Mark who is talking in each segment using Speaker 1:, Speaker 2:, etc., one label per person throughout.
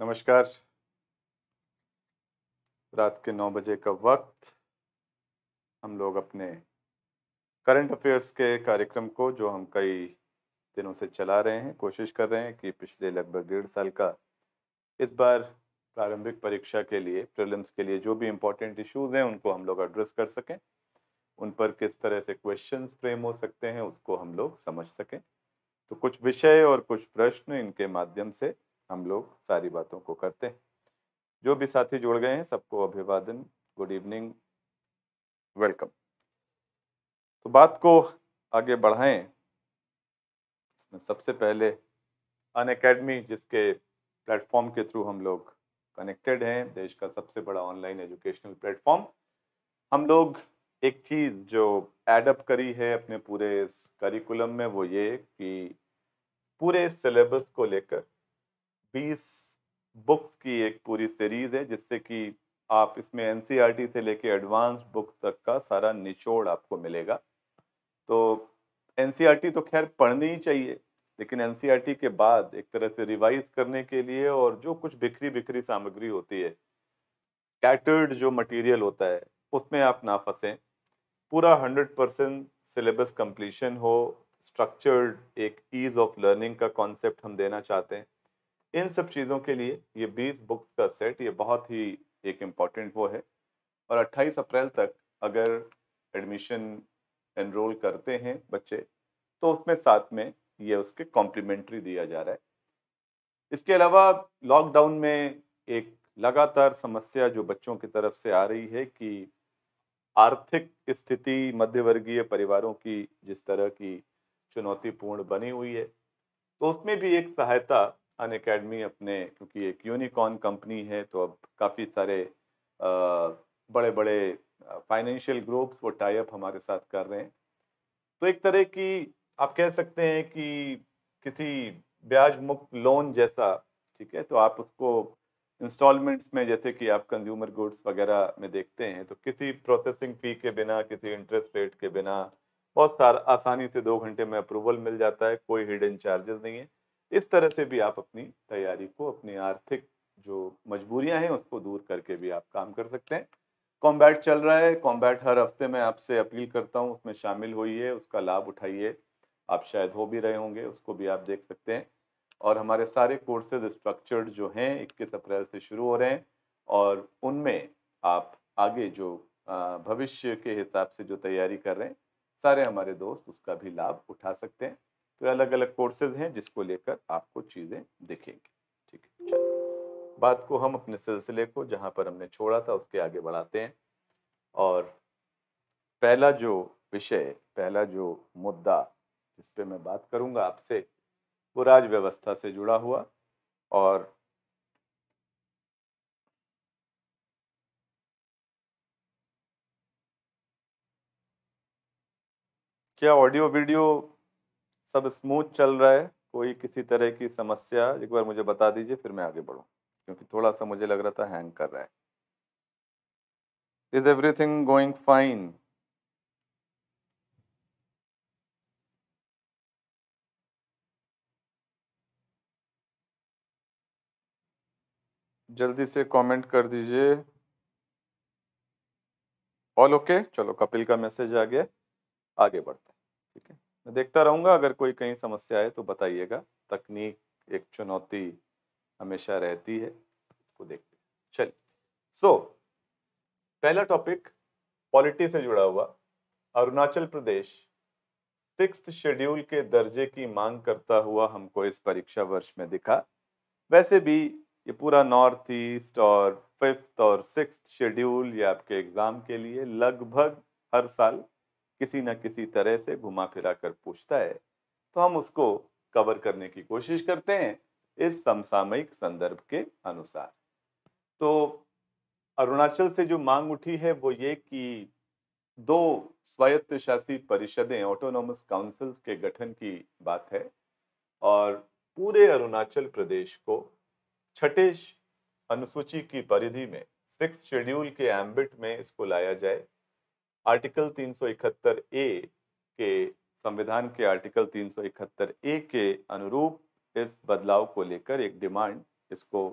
Speaker 1: नमस्कार रात के नौ बजे का वक्त हम लोग अपने करंट अफेयर्स के कार्यक्रम को जो हम कई दिनों से चला रहे हैं कोशिश कर रहे हैं कि पिछले लगभग डेढ़ साल का इस बार प्रारंभिक परीक्षा के लिए प्रिलिम्स के लिए जो भी इम्पोर्टेंट इश्यूज हैं उनको हम लोग एड्रेस कर सकें उन पर किस तरह से क्वेश्चंस फ्रेम हो सकते हैं उसको हम लोग समझ सकें तो कुछ विषय और कुछ प्रश्न इनके माध्यम से हम लोग सारी बातों को करते हैं जो भी साथी जुड़ गए हैं सबको अभिवादन गुड इवनिंग वेलकम तो बात को आगे बढ़ाएं सबसे पहले अन अकेडमी जिसके प्लेटफॉर्म के थ्रू हम लोग कनेक्टेड हैं देश का सबसे बड़ा ऑनलाइन एजुकेशनल प्लेटफॉर्म हम लोग एक चीज़ जो एडअप करी है अपने पूरे करिकुलम में वो ये कि पूरे सिलेबस को लेकर बीस बुक्स की एक पूरी सीरीज़ है जिससे कि आप इसमें एन e से लेके एडवांस बुक तक का सारा निचोड़ आपको मिलेगा तो एन e तो खैर पढ़नी ही चाहिए लेकिन एन e के बाद एक तरह से रिवाइज करने के लिए और जो कुछ बिखरी बिखरी सामग्री होती है कैटर्ड जो मटेरियल होता है उसमें आप ना फंसें पूरा हंड्रेड परसेंट सिलेबस कम्प्लीशन हो स्ट्रक्चर्ड एक ईज़ ऑफ लर्निंग का कॉन्सेप्ट हम देना चाहते हैं इन सब चीज़ों के लिए ये 20 बुक्स का सेट ये बहुत ही एक इम्पॉर्टेंट वो है और 28 अप्रैल तक अगर एडमिशन एनरोल करते हैं बच्चे तो उसमें साथ में ये उसके कॉम्प्लीमेंट्री दिया जा रहा है इसके अलावा लॉकडाउन में एक लगातार समस्या जो बच्चों की तरफ से आ रही है कि आर्थिक स्थिति मध्यवर्गीय परिवारों की जिस तरह की चुनौतीपूर्ण बनी हुई है तो उसमें भी एक सहायता अन अकेडमी अपने क्योंकि एक यूनिकॉर्न कंपनी है तो अब काफ़ी सारे बड़े बड़े फाइनेंशियल ग्रुप्स वो टाई अप हमारे साथ कर रहे हैं तो एक तरह की आप कह सकते हैं कि किसी ब्याज मुक्त लोन जैसा ठीक है तो आप उसको इंस्टॉलमेंट्स में जैसे कि आप कंज्यूमर गुड्स वगैरह में देखते हैं तो किसी प्रोसेसिंग फ़ी के बिना किसी इंटरेस्ट रेट के बिना बहुत सारा आसानी से दो घंटे में अप्रूवल मिल जाता है कोई हिडन चार्जेस नहीं है इस तरह से भी आप अपनी तैयारी को अपनी आर्थिक जो मजबूरियां हैं उसको दूर करके भी आप काम कर सकते हैं कॉम्बैट चल रहा है कॉम्बैट हर हफ्ते मैं आपसे अपील करता हूँ उसमें शामिल होइए उसका लाभ उठाइए आप शायद हो भी रहे होंगे उसको भी आप देख सकते हैं और हमारे सारे कोर्सेज स्ट्रक्चर्ड जो हैं इक्कीस अप्रैल से शुरू हो रहे हैं और उनमें आप आगे जो भविष्य के हिसाब से जो तैयारी कर रहे हैं सारे हमारे दोस्त उसका भी लाभ उठा सकते हैं तो अलग अलग कोर्सेज हैं जिसको लेकर आपको चीज़ें दिखेंगी ठीक है चलो बात को हम अपने सिलसिले को जहाँ पर हमने छोड़ा था उसके आगे बढ़ाते हैं और पहला जो विषय पहला जो मुद्दा जिस पे मैं बात करूँगा आपसे वो राज व्यवस्था से जुड़ा हुआ और क्या ऑडियो वीडियो सब स्मूथ चल रहा है कोई किसी तरह की समस्या एक बार मुझे बता दीजिए फिर मैं आगे बढ़ूँ क्योंकि थोड़ा सा मुझे लग रहा था हैंग कर रहा है इज एवरीथिंग गोइंग फाइन जल्दी से कमेंट कर दीजिए ऑल ओके चलो कपिल का मैसेज आ गया आगे बढ़ते हैं मैं देखता रहूँगा अगर कोई कहीं समस्या है तो बताइएगा तकनीक एक चुनौती हमेशा रहती है उसको देखते चलिए सो so, पहला टॉपिक पॉलिटी से जुड़ा हुआ अरुणाचल प्रदेश सिक्स शेड्यूल के दर्जे की मांग करता हुआ हमको इस परीक्षा वर्ष में दिखा वैसे भी ये पूरा नॉर्थ ईस्ट और फिफ्थ और सिक्स शेड्यूल ये आपके एग्ज़ाम के लिए लगभग हर साल किसी न किसी तरह से घुमा फिरा कर पूछता है तो हम उसको कवर करने की कोशिश करते हैं इस समसामयिक संदर्भ के अनुसार तो अरुणाचल से जो मांग उठी है वो ये कि दो स्वायत्त शासी परिषदें ऑटोनोमस काउंसिल्स के गठन की बात है और पूरे अरुणाचल प्रदेश को छठे अनुसूची की परिधि में सिक्स शेड्यूल के एम्बिट में इसको लाया जाए आर्टिकल 371 ए के संविधान के आर्टिकल 371 ए के अनुरूप इस बदलाव को लेकर एक डिमांड इसको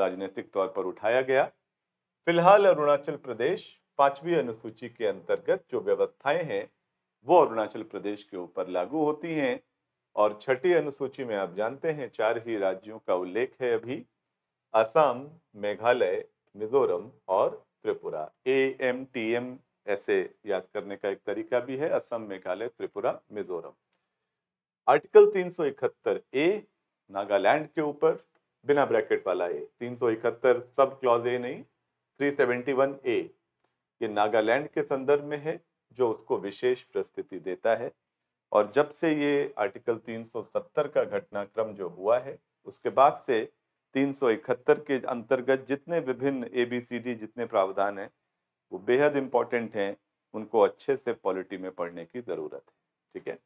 Speaker 1: राजनीतिक तौर पर उठाया गया फिलहाल अरुणाचल प्रदेश पांचवी अनुसूची के अंतर्गत जो व्यवस्थाएं हैं वो अरुणाचल प्रदेश के ऊपर लागू होती हैं और छठी अनुसूची में आप जानते हैं चार ही राज्यों का उल्लेख है अभी असम मेघालय मिजोरम और Tripura A M T M ऐसे याद करने का एक तरीका भी है असम मेघालय त्रिपुरा मिजोरम आर्टिकल 371 ए नागालैंड के ऊपर बिना ब्रैकेट वाला ए 371 सब क्लॉज ए नहीं 371 ए ये नागालैंड के संदर्भ में है जो उसको विशेष प्रस्तुति देता है और जब से ये आर्टिकल 370 का घटनाक्रम जो हुआ है उसके बाद से 371 के अंतर्गत जितने विभिन्न ए बी सी डी जितने प्रावधान हैं वो बेहद इम्पॉर्टेंट हैं उनको अच्छे से पॉलिटी में पढ़ने की ज़रूरत है ठीक है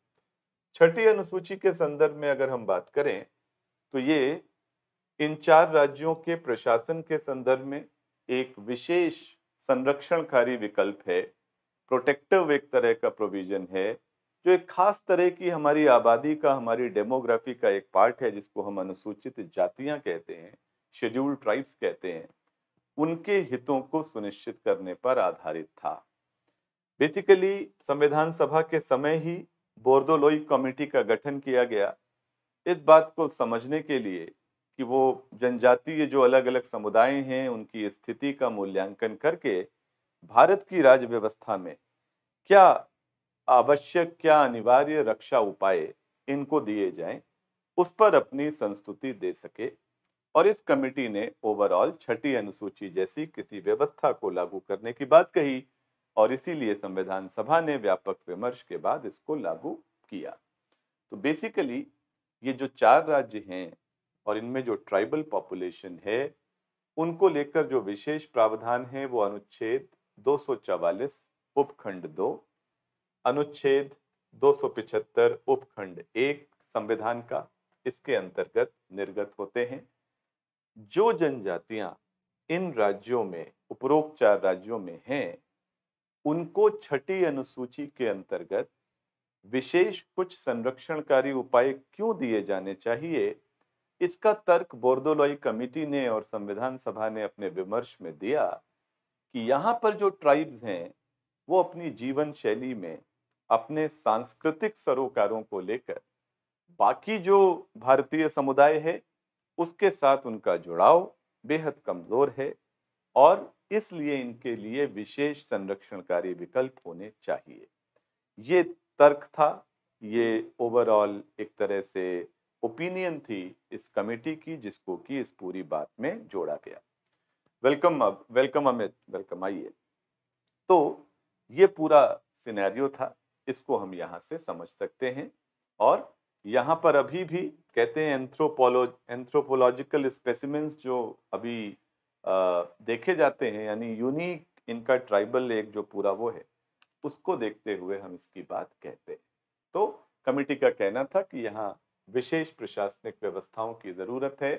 Speaker 1: छठी अनुसूची के संदर्भ में अगर हम बात करें तो ये इन चार राज्यों के प्रशासन के संदर्भ में एक विशेष संरक्षणकारी विकल्प है प्रोटेक्टिव एक तरह का प्रोविजन है जो एक खास तरह की हमारी आबादी का हमारी डेमोग्राफी का एक पार्ट है जिसको हम अनुसूचित जातियां कहते हैं शेड्यूल्ड ट्राइब्स कहते हैं उनके हितों को सुनिश्चित करने पर आधारित था बेसिकली संविधान सभा के समय ही बोर्दोलोई कमेटी का गठन किया गया इस बात को समझने के लिए कि वो जनजातीय जो अलग अलग समुदाय हैं उनकी स्थिति का मूल्यांकन करके भारत की राज्य व्यवस्था में क्या आवश्यक क्या अनिवार्य रक्षा उपाय इनको दिए जाएं उस पर अपनी संस्तुति दे सके और इस कमेटी ने ओवरऑल छठी अनुसूची जैसी किसी व्यवस्था को लागू करने की बात कही और इसीलिए संविधान सभा ने व्यापक विमर्श के बाद इसको लागू किया तो बेसिकली ये जो चार राज्य हैं और इनमें जो ट्राइबल पॉपुलेशन है उनको लेकर जो विशेष प्रावधान है वो अनुच्छेद दो उपखंड दो अनुच्छेद दो उपखंड एक संविधान का इसके अंतर्गत निर्गत होते हैं जो जनजातियां इन राज्यों में उपरोक्त चार राज्यों में हैं उनको छठी अनुसूची के अंतर्गत विशेष कुछ संरक्षणकारी उपाय क्यों दिए जाने चाहिए इसका तर्क बोर्दोलोई कमेटी ने और संविधान सभा ने अपने विमर्श में दिया कि यहाँ पर जो ट्राइब्स हैं वो अपनी जीवन शैली में अपने सांस्कृतिक सरोकारों को लेकर बाकी जो भारतीय समुदाय है उसके साथ उनका जुड़ाव बेहद कमज़ोर है और इसलिए इनके लिए विशेष संरक्षणकारी विकल्प होने चाहिए ये तर्क था ये ओवरऑल एक तरह से ओपिनियन थी इस कमेटी की जिसको कि इस पूरी बात में जोड़ा गया वेलकम अब वेलकम अमित वेलकम आइए तो ये पूरा सिनेरियो था इसको हम यहाँ से समझ सकते हैं और यहाँ पर अभी भी कहते हैं एंथ्रोपोलो एंथ्रोपोलॉजिकल स्पेसिमेंस जो अभी आ, देखे जाते हैं यानी यूनिक इनका ट्राइबल एक जो पूरा वो है उसको देखते हुए हम इसकी बात कहते हैं तो कमेटी का कहना था कि यहाँ विशेष प्रशासनिक व्यवस्थाओं की ज़रूरत है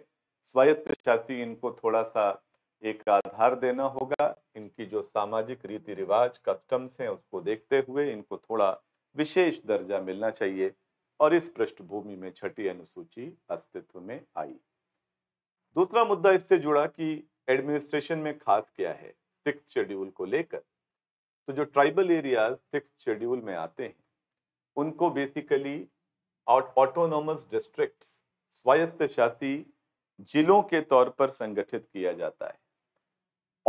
Speaker 1: स्वायत्त शासी इनको थोड़ा सा एक आधार देना होगा इनकी जो सामाजिक रीति रिवाज कस्टम्स हैं उसको देखते हुए इनको थोड़ा विशेष दर्जा मिलना चाहिए और इस पृष्ठभूमि में छठी अनुसूची अस्तित्व में आई दूसरा मुद्दा इससे जुड़ा कि एडमिनिस्ट्रेशन में खास क्या है सिक्स शेड्यूल को लेकर तो जो ट्राइबल एरिया सिक्स शेड्यूल में आते हैं उनको बेसिकली ऑटोनोमस डिस्ट्रिक्ट स्वायत्त शासी जिलों के तौर पर संगठित किया जाता है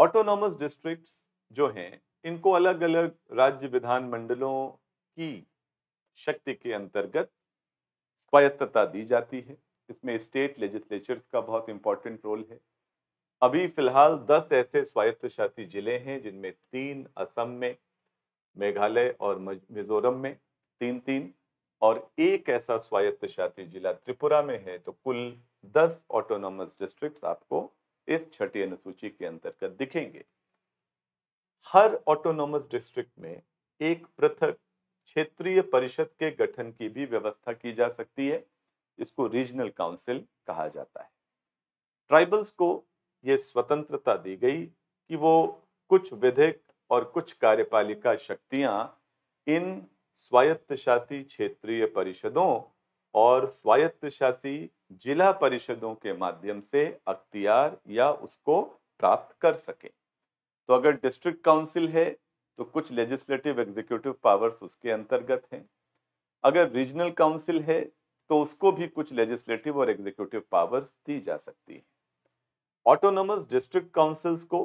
Speaker 1: ऑटोनोमस डिस्ट्रिक्ट्स जो हैं इनको अलग अलग राज्य विधान मंडलों की शक्ति के अंतर्गत स्वायत्तता दी जाती है इसमें स्टेट लेजिस्लेचर्स का बहुत इंपॉर्टेंट रोल है अभी फिलहाल दस ऐसे स्वायत्तशासी जिले हैं जिनमें तीन असम में मेघालय और मिजोरम में तीन तीन और एक ऐसा स्वायत्त शासी जिला त्रिपुरा में है तो कुल दस ऑटोनॉमस डिस्ट्रिक्ट्स आपको इस छठी अनुसूची के अंतर्गत दिखेंगे हर ऑटोनॉमस डिस्ट्रिक्ट में एक पृथक क्षेत्रीय परिषद के गठन की भी व्यवस्था की जा सकती है इसको रीजनल काउंसिल कहा जाता है ट्राइबल्स को ये स्वतंत्रता दी गई कि वो कुछ विधेयक और कुछ कार्यपालिका शक्तियां इन स्वायत्त शासी क्षेत्रीय परिषदों और स्वायत्त शासी जिला परिषदों के माध्यम से अख्तियार या उसको प्राप्त कर सकें तो अगर डिस्ट्रिक्ट काउंसिल है तो कुछ लेजिस्लेटिव एग्जीक्यूटिव पावर्स उसके अंतर्गत हैं अगर रीजनल काउंसिल है तो उसको भी कुछ लेजिस्लेटिव और एग्जीक्यूटिव पावर्स दी जा सकती है ऑटोनोमस डिस्ट्रिक्ट काउंसिल्स को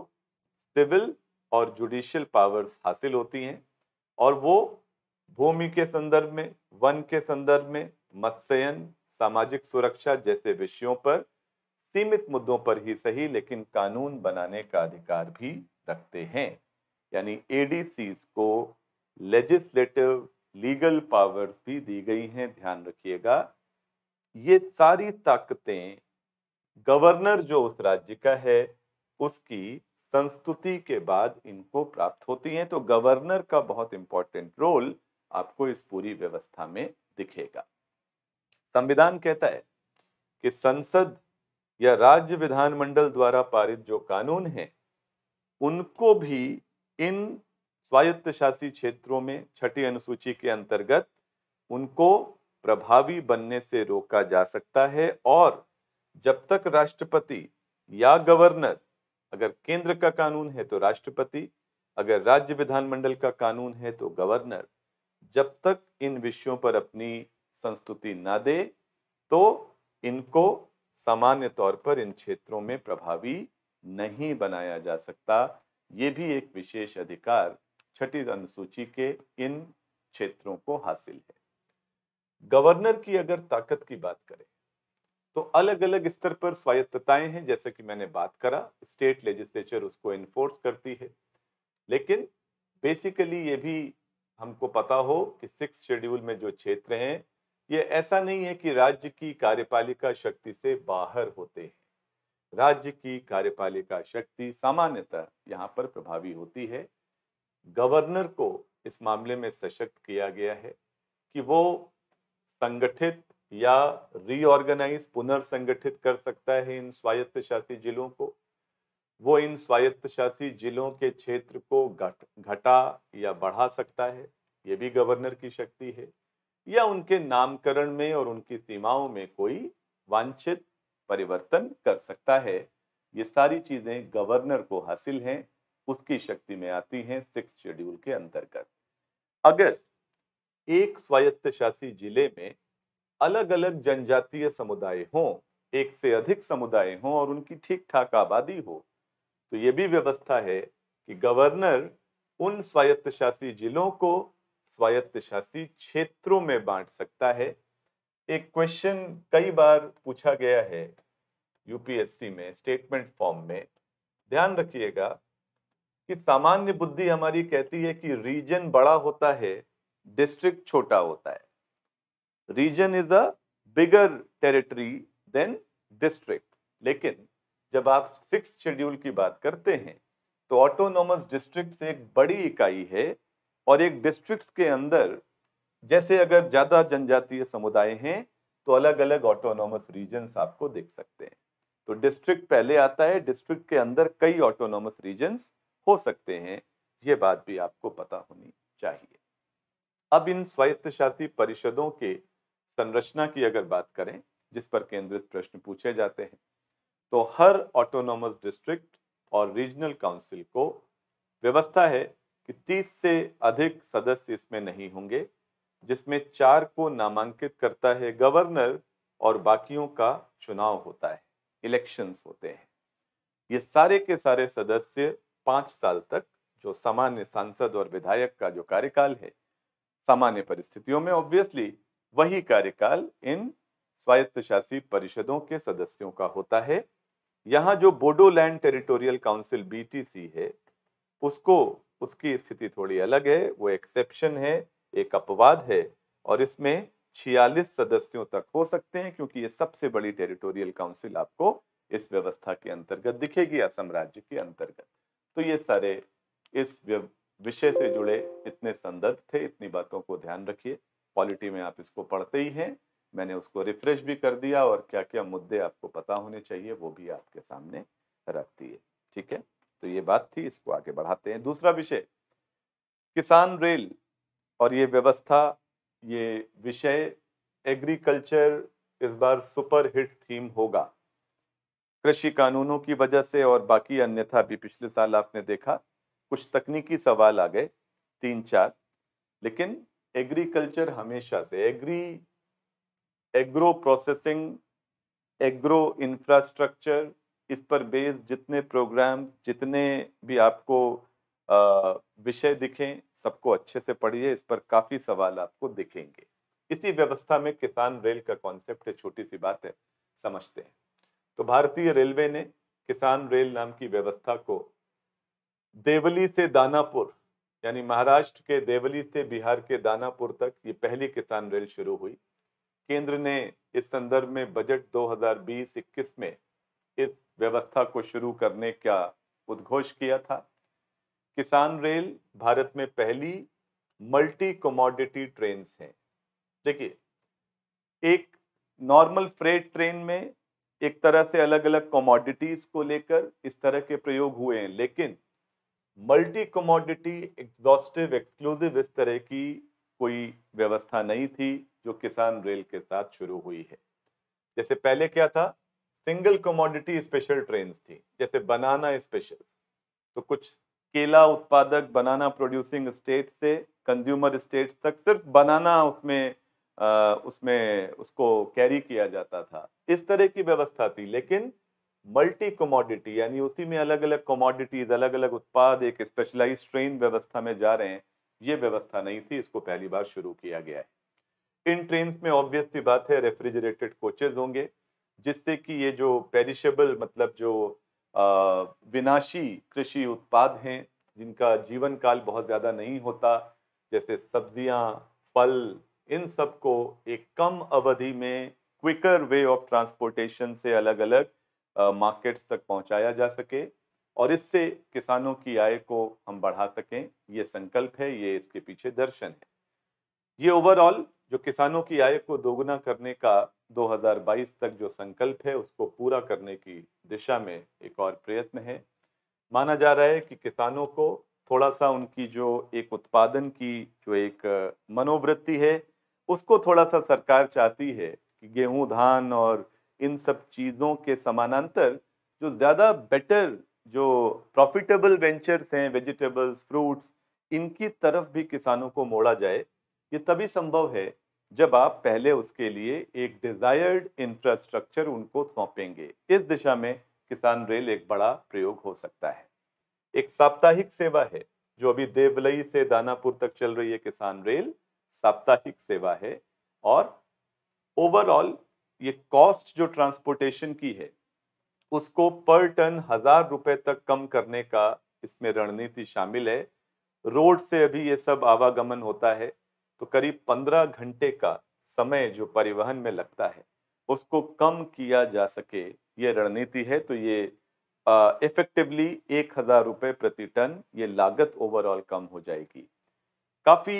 Speaker 1: सिविल और जुडिशियल पावर्स हासिल होती हैं और वो भूमि के संदर्भ में वन के संदर्भ में मत्स्यन सामाजिक सुरक्षा जैसे विषयों पर सीमित मुद्दों पर ही सही लेकिन कानून बनाने का अधिकार भी रखते हैं यानी ए को लेजिस्लेटिव लीगल पावर्स भी दी गई हैं ध्यान रखिएगा ये सारी ताकतें गवर्नर जो उस राज्य का है उसकी संस्तुति के बाद इनको प्राप्त होती हैं तो गवर्नर का बहुत इंपॉर्टेंट रोल आपको इस पूरी व्यवस्था में दिखेगा संविधान कहता है कि संसद या राज्य विधानमंडल द्वारा पारित जो कानून है उनको भी इन स्वायत्त शासी क्षेत्रों में छठी अनुसूची के अंतर्गत उनको प्रभावी बनने से रोका जा सकता है और जब तक राष्ट्रपति या गवर्नर अगर केंद्र का कानून है तो राष्ट्रपति अगर राज्य विधानमंडल का कानून है तो गवर्नर जब तक इन विषयों पर अपनी संस्तुति ना दे तो इनको सामान्य तौर पर इन क्षेत्रों में प्रभावी नहीं बनाया जा सकता ये भी एक विशेष अधिकार छठी अनुसूची के इन क्षेत्रों को हासिल है गवर्नर की अगर ताकत की बात करें तो अलग अलग स्तर पर स्वायत्तताएं हैं जैसे कि मैंने बात करा स्टेट लेजिस्लेचर उसको इन्फोर्स करती है लेकिन बेसिकली ये भी हमको पता हो कि सिक्स शेड्यूल में जो क्षेत्र हैं ये ऐसा नहीं है कि राज्य की कार्यपालिका शक्ति से बाहर होते हैं राज्य की कार्यपालिका शक्ति सामान्यतः यहाँ पर प्रभावी होती है गवर्नर को इस मामले में सशक्त किया गया है कि वो संगठित या रीऑर्गेनाइज पुनर्संगठित कर सकता है इन स्वायत्त शासी जिलों को वो इन स्वायत्त शासी जिलों के क्षेत्र को घट घटा या बढ़ा सकता है ये भी गवर्नर की शक्ति है या उनके नामकरण में और उनकी सीमाओं में कोई वांछित परिवर्तन कर सकता है ये सारी चीज़ें गवर्नर को हासिल हैं उसकी शक्ति में आती हैं सिक्स शेड्यूल के अंतर्गत अगर एक स्वायत्त शासी जिले में अलग अलग जनजातीय समुदाय हों एक से अधिक समुदाय हों और उनकी ठीक ठाक आबादी हो तो ये भी व्यवस्था है कि गवर्नर उन स्वायत्त शासी जिलों को स्वायत्त शासी क्षेत्रों में बांट सकता है एक क्वेश्चन कई बार पूछा गया है यूपीएससी में स्टेटमेंट फॉर्म में ध्यान रखिएगा कि सामान्य बुद्धि हमारी कहती है कि रीजन बड़ा होता है डिस्ट्रिक्ट छोटा होता है region is a bigger territory than district लेकिन जब आप सिक्स शेड्यूल की बात करते हैं तो ऑटोनोमस डिस्ट्रिक्ट एक बड़ी इकाई है और एक डिस्ट्रिक्ट के अंदर जैसे अगर ज़्यादा जनजातीय समुदाय हैं तो अलग अलग ऑटोनॉमस रीजन आपको देख सकते हैं तो डिस्ट्रिक्ट पहले आता है डिस्ट्रिक्ट के अंदर कई ऑटोनॉमस रीजन हो सकते हैं ये बात भी आपको पता होनी चाहिए अब इन स्वायत्तशासी परिषदों के संरचना की अगर बात करें जिस पर केंद्रित प्रश्न पूछे जाते हैं तो हर ऑटोनॉमस डिस्ट्रिक्ट और रीजनल काउंसिल को व्यवस्था है कि 30 से अधिक सदस्य इसमें नहीं होंगे जिसमें चार को नामांकित करता है गवर्नर और बाकियों का चुनाव होता है इलेक्शंस होते हैं ये सारे के सारे सदस्य पांच साल तक जो सामान्य सांसद और विधायक का जो कार्यकाल है सामान्य परिस्थितियों में ऑब्वियसली वही कार्यकाल इन स्वायत्त शासी परिषदों के सदस्यों का होता है यहाँ जो बोडोलैंड टेरिटोरियल काउंसिल बीटीसी है उसको उसकी स्थिति थोड़ी अलग है वो एक्सेप्शन है एक अपवाद है और इसमें 46 सदस्यों तक हो सकते हैं क्योंकि ये सबसे बड़ी टेरिटोरियल काउंसिल आपको इस व्यवस्था के अंतर्गत दिखेगी असम राज्य के अंतर्गत तो ये सारे इस विषय से जुड़े इतने संदर्भ थे इतनी बातों को ध्यान रखिए पॉलिटी में आप इसको पढ़ते ही हैं मैंने उसको रिफ्रेश भी कर दिया और क्या क्या मुद्दे आपको पता होने चाहिए वो भी आपके सामने रख दिए ठीक है तो ये बात थी इसको आगे बढ़ाते हैं दूसरा विषय किसान रेल और ये व्यवस्था ये विषय एग्रीकल्चर इस बार सुपर हिट थीम होगा कृषि कानूनों की वजह से और बाकी अन्यथा भी पिछले साल आपने देखा कुछ तकनीकी सवाल आ गए तीन चार लेकिन एग्रीकल्चर हमेशा से agri agro processing agro infrastructure इस पर बेस्ड जितने प्रोग्राम जितने भी आपको विषय दिखें सबको अच्छे से पढ़िए इस पर काफ़ी सवाल आपको दिखेंगे इसी व्यवस्था में किसान रेल का कॉन्सेप्ट है छोटी सी बात है समझते हैं तो भारतीय रेलवे ने किसान रेल नाम की व्यवस्था को देवली से दानापुर यानी महाराष्ट्र के देवली से बिहार के दानापुर तक ये पहली किसान रेल शुरू हुई केंद्र ने इस संदर्भ में बजट 2020-21 में इस व्यवस्था को शुरू करने का उद्घोष किया था किसान रेल भारत में पहली मल्टी कमोडिटी ट्रेन हैं देखिए एक नॉर्मल फ्रेट ट्रेन में एक तरह से अलग अलग कमोडिटीज को लेकर इस तरह के प्रयोग हुए हैं लेकिन मल्टी कमोडिटी एग्जॉस्टिव एक्सक्लूसिव इस तरह की कोई व्यवस्था नहीं थी जो किसान रेल के साथ शुरू हुई है जैसे पहले क्या था सिंगल कमोडिटी स्पेशल ट्रेन थी जैसे बनाना स्पेशल तो कुछ केला उत्पादक बनाना प्रोड्यूसिंग स्टेट से कंज्यूमर स्टेट तक सिर्फ बनाना उसमें आ, उसमें उसको कैरी किया जाता था इस तरह की व्यवस्था थी लेकिन मल्टी कमोडिटी यानी उसी में अलग अलग कमोडिटीज अलग अलग उत्पाद एक स्पेशलाइज ट्रेन व्यवस्था में जा रहे हैं ये व्यवस्था नहीं थी इसको पहली बार शुरू किया गया है इन ट्रेन में ऑब्वियसली बात है रेफ्रिजरेटेड कोचेज होंगे जिससे कि ये जो पेरिशेबल मतलब जो विनाशी कृषि उत्पाद हैं जिनका जीवन काल बहुत ज़्यादा नहीं होता जैसे सब्जियां, फल इन सब को एक कम अवधि में क्विकर वे ऑफ ट्रांसपोर्टेशन से अलग अलग मार्केट्स तक पहुंचाया जा सके और इससे किसानों की आय को हम बढ़ा सकें ये संकल्प है ये इसके पीछे दर्शन है ये ओवरऑल जो किसानों की आय को दोगुना करने का 2022 तक जो संकल्प है उसको पूरा करने की दिशा में एक और प्रयत्न है माना जा रहा है कि किसानों को थोड़ा सा उनकी जो एक उत्पादन की जो एक मनोवृत्ति है उसको थोड़ा सा सरकार चाहती है कि गेहूं धान और इन सब चीज़ों के समानांतर जो ज़्यादा बेटर जो प्रॉफिटेबल वेंचर्स हैं वेजिटेबल्स फ्रूट्स इनकी तरफ भी किसानों को मोड़ा जाए ये तभी संभव है जब आप पहले उसके लिए एक डिज़ायर्ड इंफ्रास्ट्रक्चर उनको सौंपेंगे इस दिशा में किसान रेल एक बड़ा प्रयोग हो सकता है एक साप्ताहिक सेवा है जो अभी देवलई से दानापुर तक चल रही है किसान रेल साप्ताहिक सेवा है और ओवरऑल ये कॉस्ट जो ट्रांसपोर्टेशन की है उसको पर टन हजार रुपए तक कम करने का इसमें रणनीति शामिल है रोड से अभी ये सब आवागमन होता है तो करीब पंद्रह घंटे का समय जो परिवहन में लगता है उसको कम किया जा सके ये रणनीति है तो ये इफेक्टिवली एक हज़ार रुपये प्रति टन ये लागत ओवरऑल कम हो जाएगी काफ़ी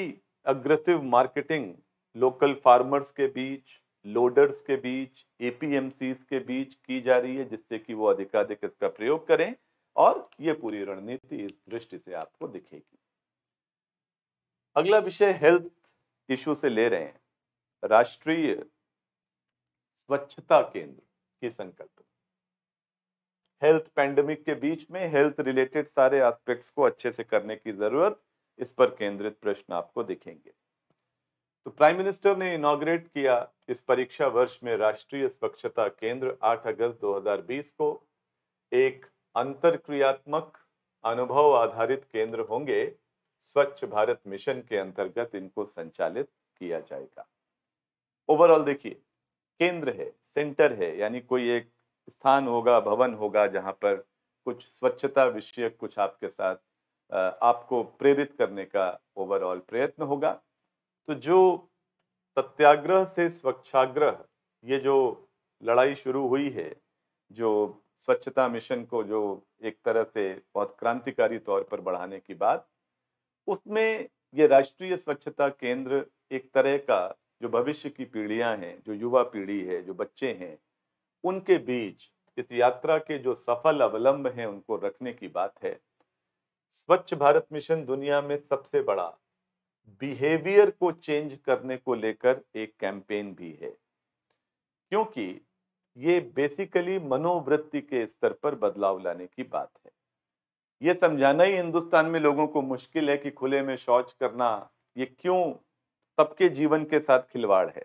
Speaker 1: अग्रेसिव मार्केटिंग लोकल फार्मर्स के बीच लोडर्स के बीच एपीएमसीस के बीच की जा रही है जिससे कि वो अधिकाधिक इसका प्रयोग करें और ये पूरी रणनीति इस दृष्टि से आपको दिखेगी अगला विषय हेल्थ इशू से ले रहे हैं राष्ट्रीय स्वच्छता केंद्र के संकल्प हेल्थ पैंडमिक के बीच में हेल्थ रिलेटेड सारे एस्पेक्ट्स को अच्छे से करने की जरूरत इस पर केंद्रित प्रश्न आपको दिखेंगे तो प्राइम मिनिस्टर ने इनोग्रेट किया इस परीक्षा वर्ष में राष्ट्रीय स्वच्छता केंद्र 8 अगस्त 2020 को एक अंतर क्रियात्मक अनुभव आधारित केंद्र होंगे स्वच्छ भारत मिशन के अंतर्गत इनको संचालित किया जाएगा ओवरऑल देखिए केंद्र है सेंटर है यानी कोई एक स्थान होगा भवन होगा जहाँ पर कुछ स्वच्छता विषय कुछ आपके साथ आपको प्रेरित करने का ओवरऑल प्रयत्न होगा तो जो सत्याग्रह से स्वच्छाग्रह ये जो लड़ाई शुरू हुई है जो स्वच्छता मिशन को जो एक तरह से बहुत क्रांतिकारी तौर पर बढ़ाने की बात उसमें ये राष्ट्रीय स्वच्छता केंद्र एक तरह का जो भविष्य की पीढ़ियां हैं जो युवा पीढ़ी है जो बच्चे हैं उनके बीच इस यात्रा के जो सफल अवलंब हैं उनको रखने की बात है स्वच्छ भारत मिशन दुनिया में सबसे बड़ा बिहेवियर को चेंज करने को लेकर एक कैंपेन भी है क्योंकि ये बेसिकली मनोवृत्ति के स्तर पर बदलाव लाने की बात है ये समझाना ही हिंदुस्तान में लोगों को मुश्किल है कि खुले में शौच करना ये क्यों सबके जीवन के साथ खिलवाड़ है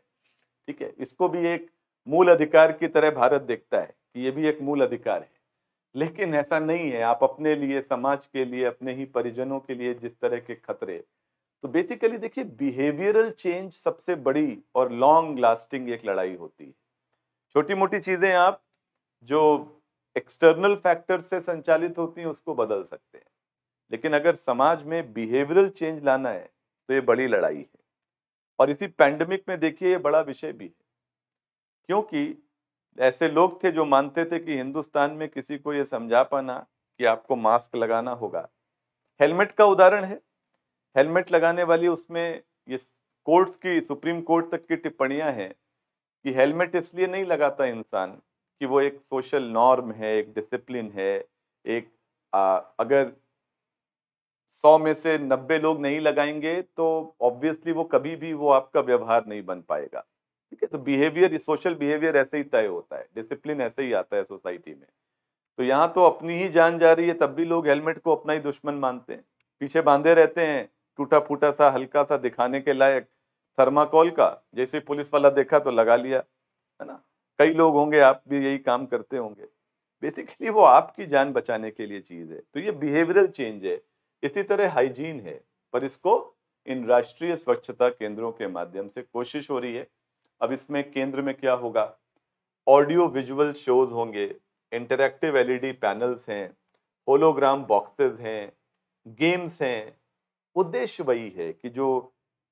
Speaker 1: ठीक है इसको भी एक मूल अधिकार की तरह भारत देखता है कि ये भी एक मूल अधिकार है लेकिन ऐसा नहीं है आप अपने लिए समाज के लिए अपने ही परिजनों के लिए जिस तरह के खतरे तो बेसिकली देखिए बिहेवियरल चेंज सबसे बड़ी और लॉन्ग लास्टिंग एक लड़ाई होती है छोटी मोटी चीज़ें आप जो एक्सटर्नल फैक्टर से संचालित होती हैं उसको बदल सकते हैं लेकिन अगर समाज में बिहेवियरल चेंज लाना है तो ये बड़ी लड़ाई है और इसी पैंडमिक में देखिए ये बड़ा विषय भी है क्योंकि ऐसे लोग थे जो मानते थे कि हिंदुस्तान में किसी को ये समझा पाना कि आपको मास्क लगाना होगा हेलमेट का उदाहरण है हेलमेट लगाने वाली उसमें ये कोर्ट्स की सुप्रीम कोर्ट तक की टिप्पणियां हैं कि हेलमेट इसलिए नहीं लगाता इंसान कि वो एक सोशल नॉर्म है एक डिसिप्लिन है एक आ, अगर सौ में से नब्बे लोग नहीं लगाएंगे तो ऑब्वियसली वो कभी भी वो आपका व्यवहार नहीं बन पाएगा ठीक है तो बिहेवियर सोशल बिहेवियर ऐसे ही तय होता है डिसिप्लिन ऐसे ही आता है सोसाइटी में तो यहाँ तो अपनी ही जान जा रही है तब भी लोग हेलमेट को अपना ही दुश्मन मानते हैं पीछे बांधे रहते हैं टूटा फूटा सा हल्का सा दिखाने के लायक थर्माकोल का जैसे पुलिस वाला देखा तो लगा लिया है ना कई लोग होंगे आप भी यही काम करते होंगे बेसिकली वो आपकी जान बचाने के लिए चीज़ है तो ये बिहेवियरल चेंज है इसी तरह हाइजीन है पर इसको इन राष्ट्रीय स्वच्छता केंद्रों के माध्यम से कोशिश हो रही है अब इसमें केंद्र में क्या होगा ऑडियो विजुअल शोज होंगे ई एलईडी पैनल्स हैं होलोग्राम बॉक्सेस हैं गेम्स हैं उद्देश्य वही है कि जो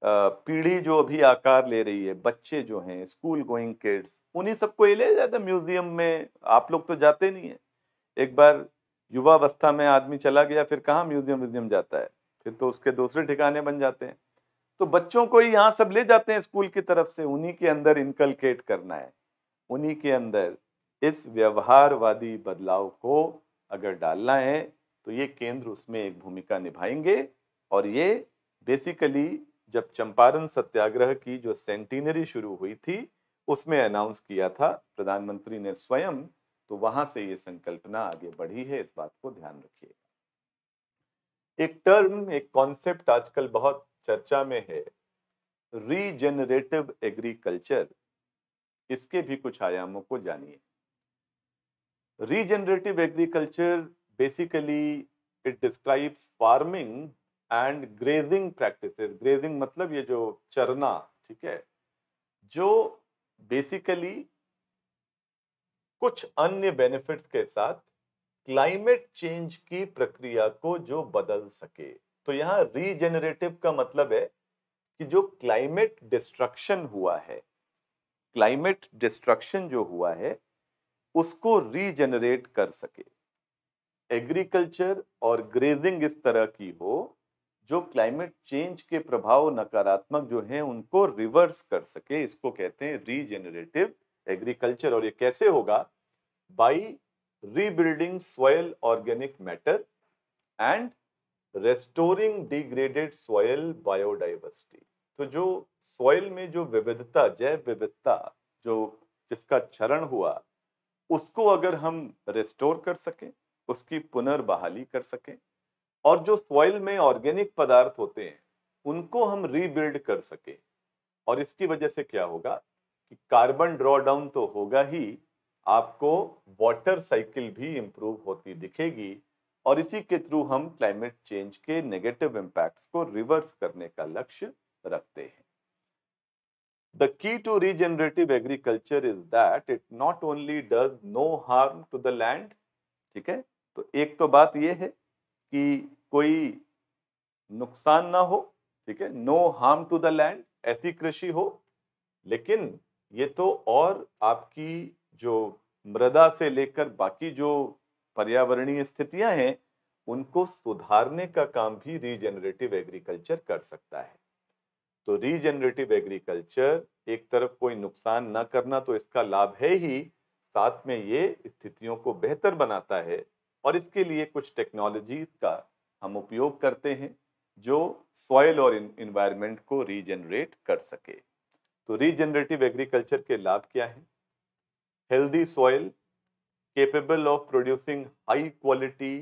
Speaker 1: पीढ़ी जो अभी आकार ले रही है बच्चे जो हैं स्कूल गोइंग किड्स उन्हीं सबको ये ले जाता म्यूजियम में आप लोग तो जाते नहीं है एक बार युवावस्था में आदमी चला गया फिर कहाँ म्यूजियम व्यूजियम जाता है फिर तो उसके दूसरे ठिकाने बन जाते हैं तो बच्चों को ही यहाँ सब ले जाते हैं स्कूल की तरफ से उन्हीं के अंदर इनकलकेट करना है उन्हीं के अंदर इस व्यवहारवादी बदलाव को अगर डालना है तो ये केंद्र उसमें एक भूमिका निभाएंगे और ये बेसिकली जब चंपारण सत्याग्रह की जो सेंटिनरी शुरू हुई थी उसमें अनाउंस किया था प्रधानमंत्री ने स्वयं तो वहां से ये संकल्पना आगे बढ़ी है इस बात को ध्यान रखिएगा एक टर्म एक कॉन्सेप्ट आजकल बहुत चर्चा में है रीजेनरेटिव एग्रीकल्चर इसके भी कुछ आयामों को जानिए regenerative agriculture basically it describes farming and grazing practices grazing मतलब ये जो चरना ठीक है जो बेसिकली कुछ अन्य बेनिफिट्स के साथ क्लाइमेट चेंज की प्रक्रिया को जो बदल सके तो यहां रीजेनरेटिव का मतलब है कि जो क्लाइमेट डिस्ट्रक्शन हुआ है क्लाइमेट डिस्ट्रक्शन जो हुआ है उसको रीजेनरेट कर सके एग्रीकल्चर और ग्रेजिंग इस तरह की हो जो क्लाइमेट चेंज के प्रभाव नकारात्मक जो हैं उनको रिवर्स कर सके इसको कहते हैं रीजेनरेटिव एग्रीकल्चर और ये कैसे होगा by rebuilding soil organic matter and restoring degraded soil biodiversity तो जो सॉयल में जो विविधता जैव विविधता जो जिसका क्षरण हुआ उसको अगर हम रेस्टोर कर सकें उसकी पुनर्बहाली कर सकें और जो सॉइल में ऑर्गेनिक पदार्थ होते हैं उनको हम रीबिल्ड कर सके और इसकी वजह से क्या होगा कि कार्बन ड्रॉडाउन तो होगा ही आपको वाटर साइकिल भी इम्प्रूव होती दिखेगी और इसी के थ्रू हम क्लाइमेट चेंज के नेगेटिव इम्पैक्ट्स को रिवर्स करने का लक्ष्य रखते हैं The key to regenerative agriculture is that it not only does no harm to the land, ठीक है तो एक तो बात यह है कि कोई नुकसान ना हो ठीक है no harm to the land ऐसी कृषि हो लेकिन ये तो और आपकी जो मृदा से लेकर बाकी जो पर्यावरणीय स्थितियां हैं उनको सुधारने का काम भी रीजनरेटिव एग्रीकल्चर कर सकता है तो रीजनरेटिव एग्रीकल्चर एक तरफ कोई नुकसान ना करना तो इसका लाभ है ही साथ में ये स्थितियों को बेहतर बनाता है और इसके लिए कुछ टेक्नोलॉजीज का हम उपयोग करते हैं जो सॉइल और इन्वायरमेंट को रीजनरेट कर सके तो रीजनरेटिव एग्रीकल्चर के लाभ क्या है healthy soil capable of producing high quality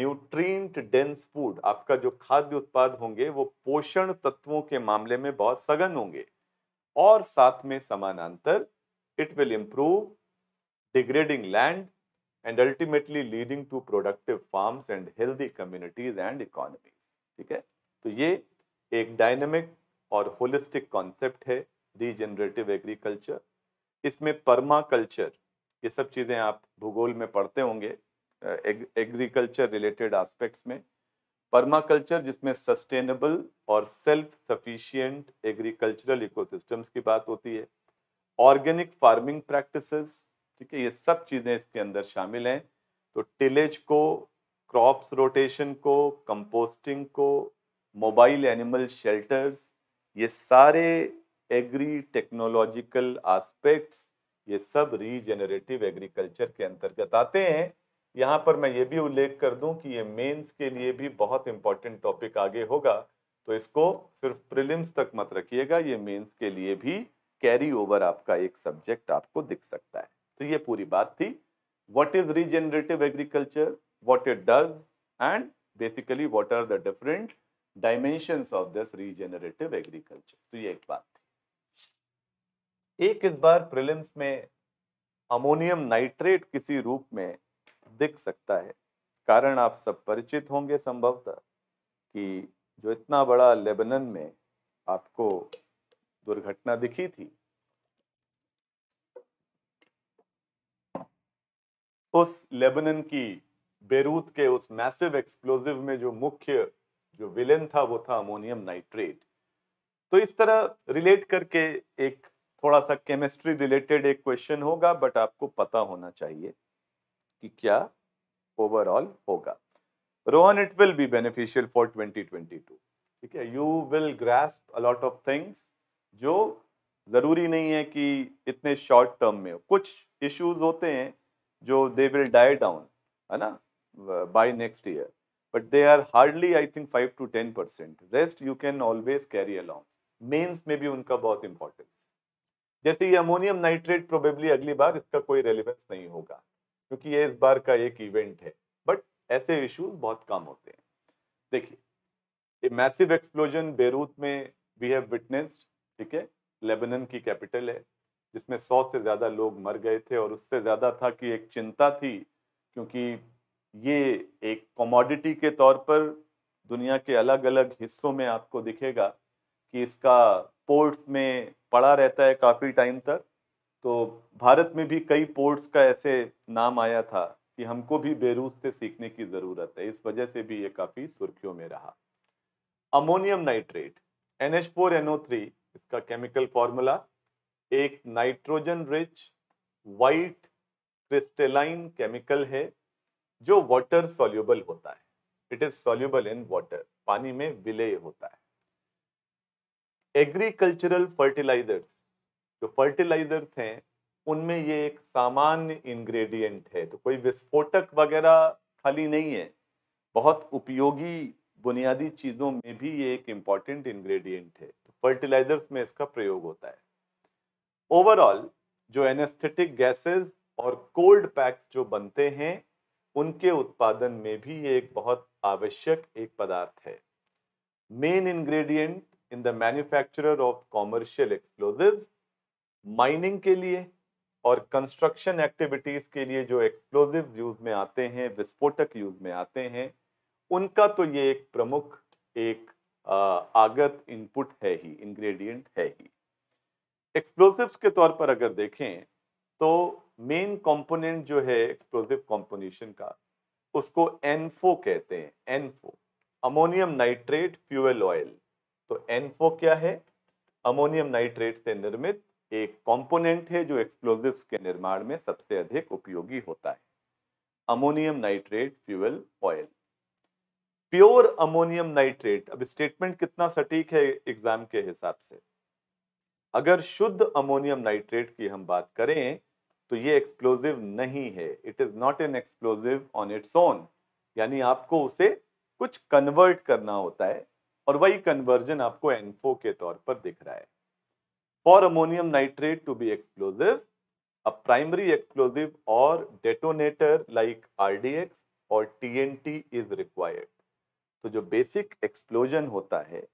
Speaker 1: nutrient dense food आपका जो खाद्य उत्पाद होंगे वो पोषण तत्वों के मामले में बहुत सघन होंगे और साथ में समानांतर it will improve degrading land and ultimately leading to productive farms and healthy communities and economies. ठीक है तो ये एक डायनेमिक और होलिस्टिक कॉन्सेप्ट है रीजनरेटिव एग्रीकल्चर इसमें परमा कल्चर ये सब चीज़ें आप भूगोल में पढ़ते होंगे एग्रीकल्चर रिलेटेड आस्पेक्ट्स में परमा कल्चर जिसमें सस्टेनेबल और सेल्फ सफिशियंट एग्रीकल्चरल इकोसिस्टम्स की बात होती है ऑर्गेनिक फार्मिंग प्रैक्टिसेस ठीक है ये सब चीज़ें इसके अंदर शामिल हैं तो टिलेज को क्रॉप्स रोटेशन को कंपोस्टिंग को मोबाइल एनिमल शेल्टर्स ये सारे एग्री टेक्नोलॉजिकल आस्पेक्ट्स ये सब रीजेनरेटिव एग्रीकल्चर के अंतर्गत आते हैं यहाँ पर मैं ये भी उल्लेख कर दूं कि ये मेंस के लिए भी बहुत इंपॉर्टेंट टॉपिक आगे होगा तो इसको सिर्फ प्रिलिम्स तक मत रखिएगा ये मेंस के लिए भी कैरी ओवर आपका एक सब्जेक्ट आपको दिख सकता है तो ये पूरी बात थी what is regenerative agriculture what it does and basically what are the different dimension of this regenerative agriculture तो ये एक बात थी एक इस बार प्रिलिम्स में अमोनियम नाइट्रेट किसी रूप में दिख सकता है कारण आप सब परिचित होंगे संभवतः कि जो इतना बड़ा लेबनन में आपको दुर्घटना दिखी थी उस लेबनन की बेरूत के उस मैसिव एक्सप्लोजिव में जो मुख्य जो विलेन था वो था अमोनियम नाइट्रेट तो इस तरह रिलेट करके एक थोड़ा सा केमिस्ट्री रिलेटेड एक क्वेश्चन होगा बट आपको पता होना चाहिए कि क्या ओवरऑल होगा Rohan it will be beneficial for 2022 ठीक है you will grasp a lot of things जो ज़रूरी नहीं है कि इतने शॉर्ट टर्म में हो कुछ इश्यूज होते हैं जो दे विल डाई डाउन है ना by next year but they are hardly I think five to ten percent rest you can always carry along mains में भी उनका बहुत इंपॉर्टेंस जैसे ये अमोनियम नाइट्रेट प्रोबेबली अगली बार इसका कोई रेलिवेंस नहीं होगा क्योंकि ये इस बार का एक इवेंट है बट ऐसे इश्यूज बहुत कम होते हैं देखिए ये मैसिव एक्सप्लोजन बेरूत में वी हैव विटनेस्ड ठीक है लेबनन की कैपिटल है जिसमें सौ से ज़्यादा लोग मर गए थे और उससे ज़्यादा था कि एक चिंता थी क्योंकि ये एक कमोडिटी के तौर पर दुनिया के अलग अलग हिस्सों में आपको दिखेगा कि इसका पोर्ट्स में पड़ा रहता है काफ़ी टाइम तक तो भारत में भी कई पोर्ट्स का ऐसे नाम आया था कि हमको भी बेरूस से सीखने की ज़रूरत है इस वजह से भी ये काफ़ी सुर्खियों में रहा ammonium nitrate N H four N O three इसका केमिकल फार्मूला एक nitrogen rich white crystalline chemical है जो वाटर सोल्यूबल होता है it is soluble in water पानी में विलय होता है एग्रीकल्चरल फर्टिलाइजर्स जो फर्टिलाइजर्स हैं उनमें ये एक सामान्य इंग्रेडिएंट है तो कोई विस्फोटक वगैरह खाली नहीं है बहुत उपयोगी बुनियादी चीज़ों में भी ये एक इम्पॉर्टेंट इंग्रेडिएंट है तो फर्टिलाइजर्स में इसका प्रयोग होता है ओवरऑल जो एनेस्थेटिक गैसेस और कोल्ड पैक्स जो बनते हैं उनके उत्पादन में भी ये एक बहुत आवश्यक एक पदार्थ है main ingredient in the manufacturer of commercial explosives mining के लिए और कंस्ट्रक्शन एक्टिविटीज़ के लिए जो एक्सप्लोजिव यूज़ में आते हैं विस्फोटक यूज़ में आते हैं उनका तो ये एक प्रमुख एक आगत इनपुट है ही इंग्रेडिएंट है ही एक्सप्लोसिव्स के तौर पर अगर देखें तो मेन कंपोनेंट जो है एक्सप्लोसिव कॉम्पोजिशन का उसको एनफो कहते हैं ANFO ammonium nitrate fuel oil तो एनफो क्या है अमोनियम नाइट्रेट से निर्मित एक कंपोनेंट है जो एक्सप्लोजिव के निर्माण में सबसे अधिक उपयोगी होता है ammonium nitrate fuel oil pure ammonium nitrate अब स्टेटमेंट कितना सटीक है एग्जाम के हिसाब से अगर शुद्ध अमोनियम नाइट्रेट की हम बात करें तो ये एक्सप्लोजिव नहीं है it is not an explosive on its own यानी आपको उसे कुछ कन्वर्ट करना होता है और वही कन्वर्जन आपको एनफो के तौर पर दिख रहा है for ammonium nitrate to be explosive a primary explosive और डेटोनेटर लाइक आर और टी इज रिक्वायर्ड तो जो बेसिक एक्सप्लोजन होता है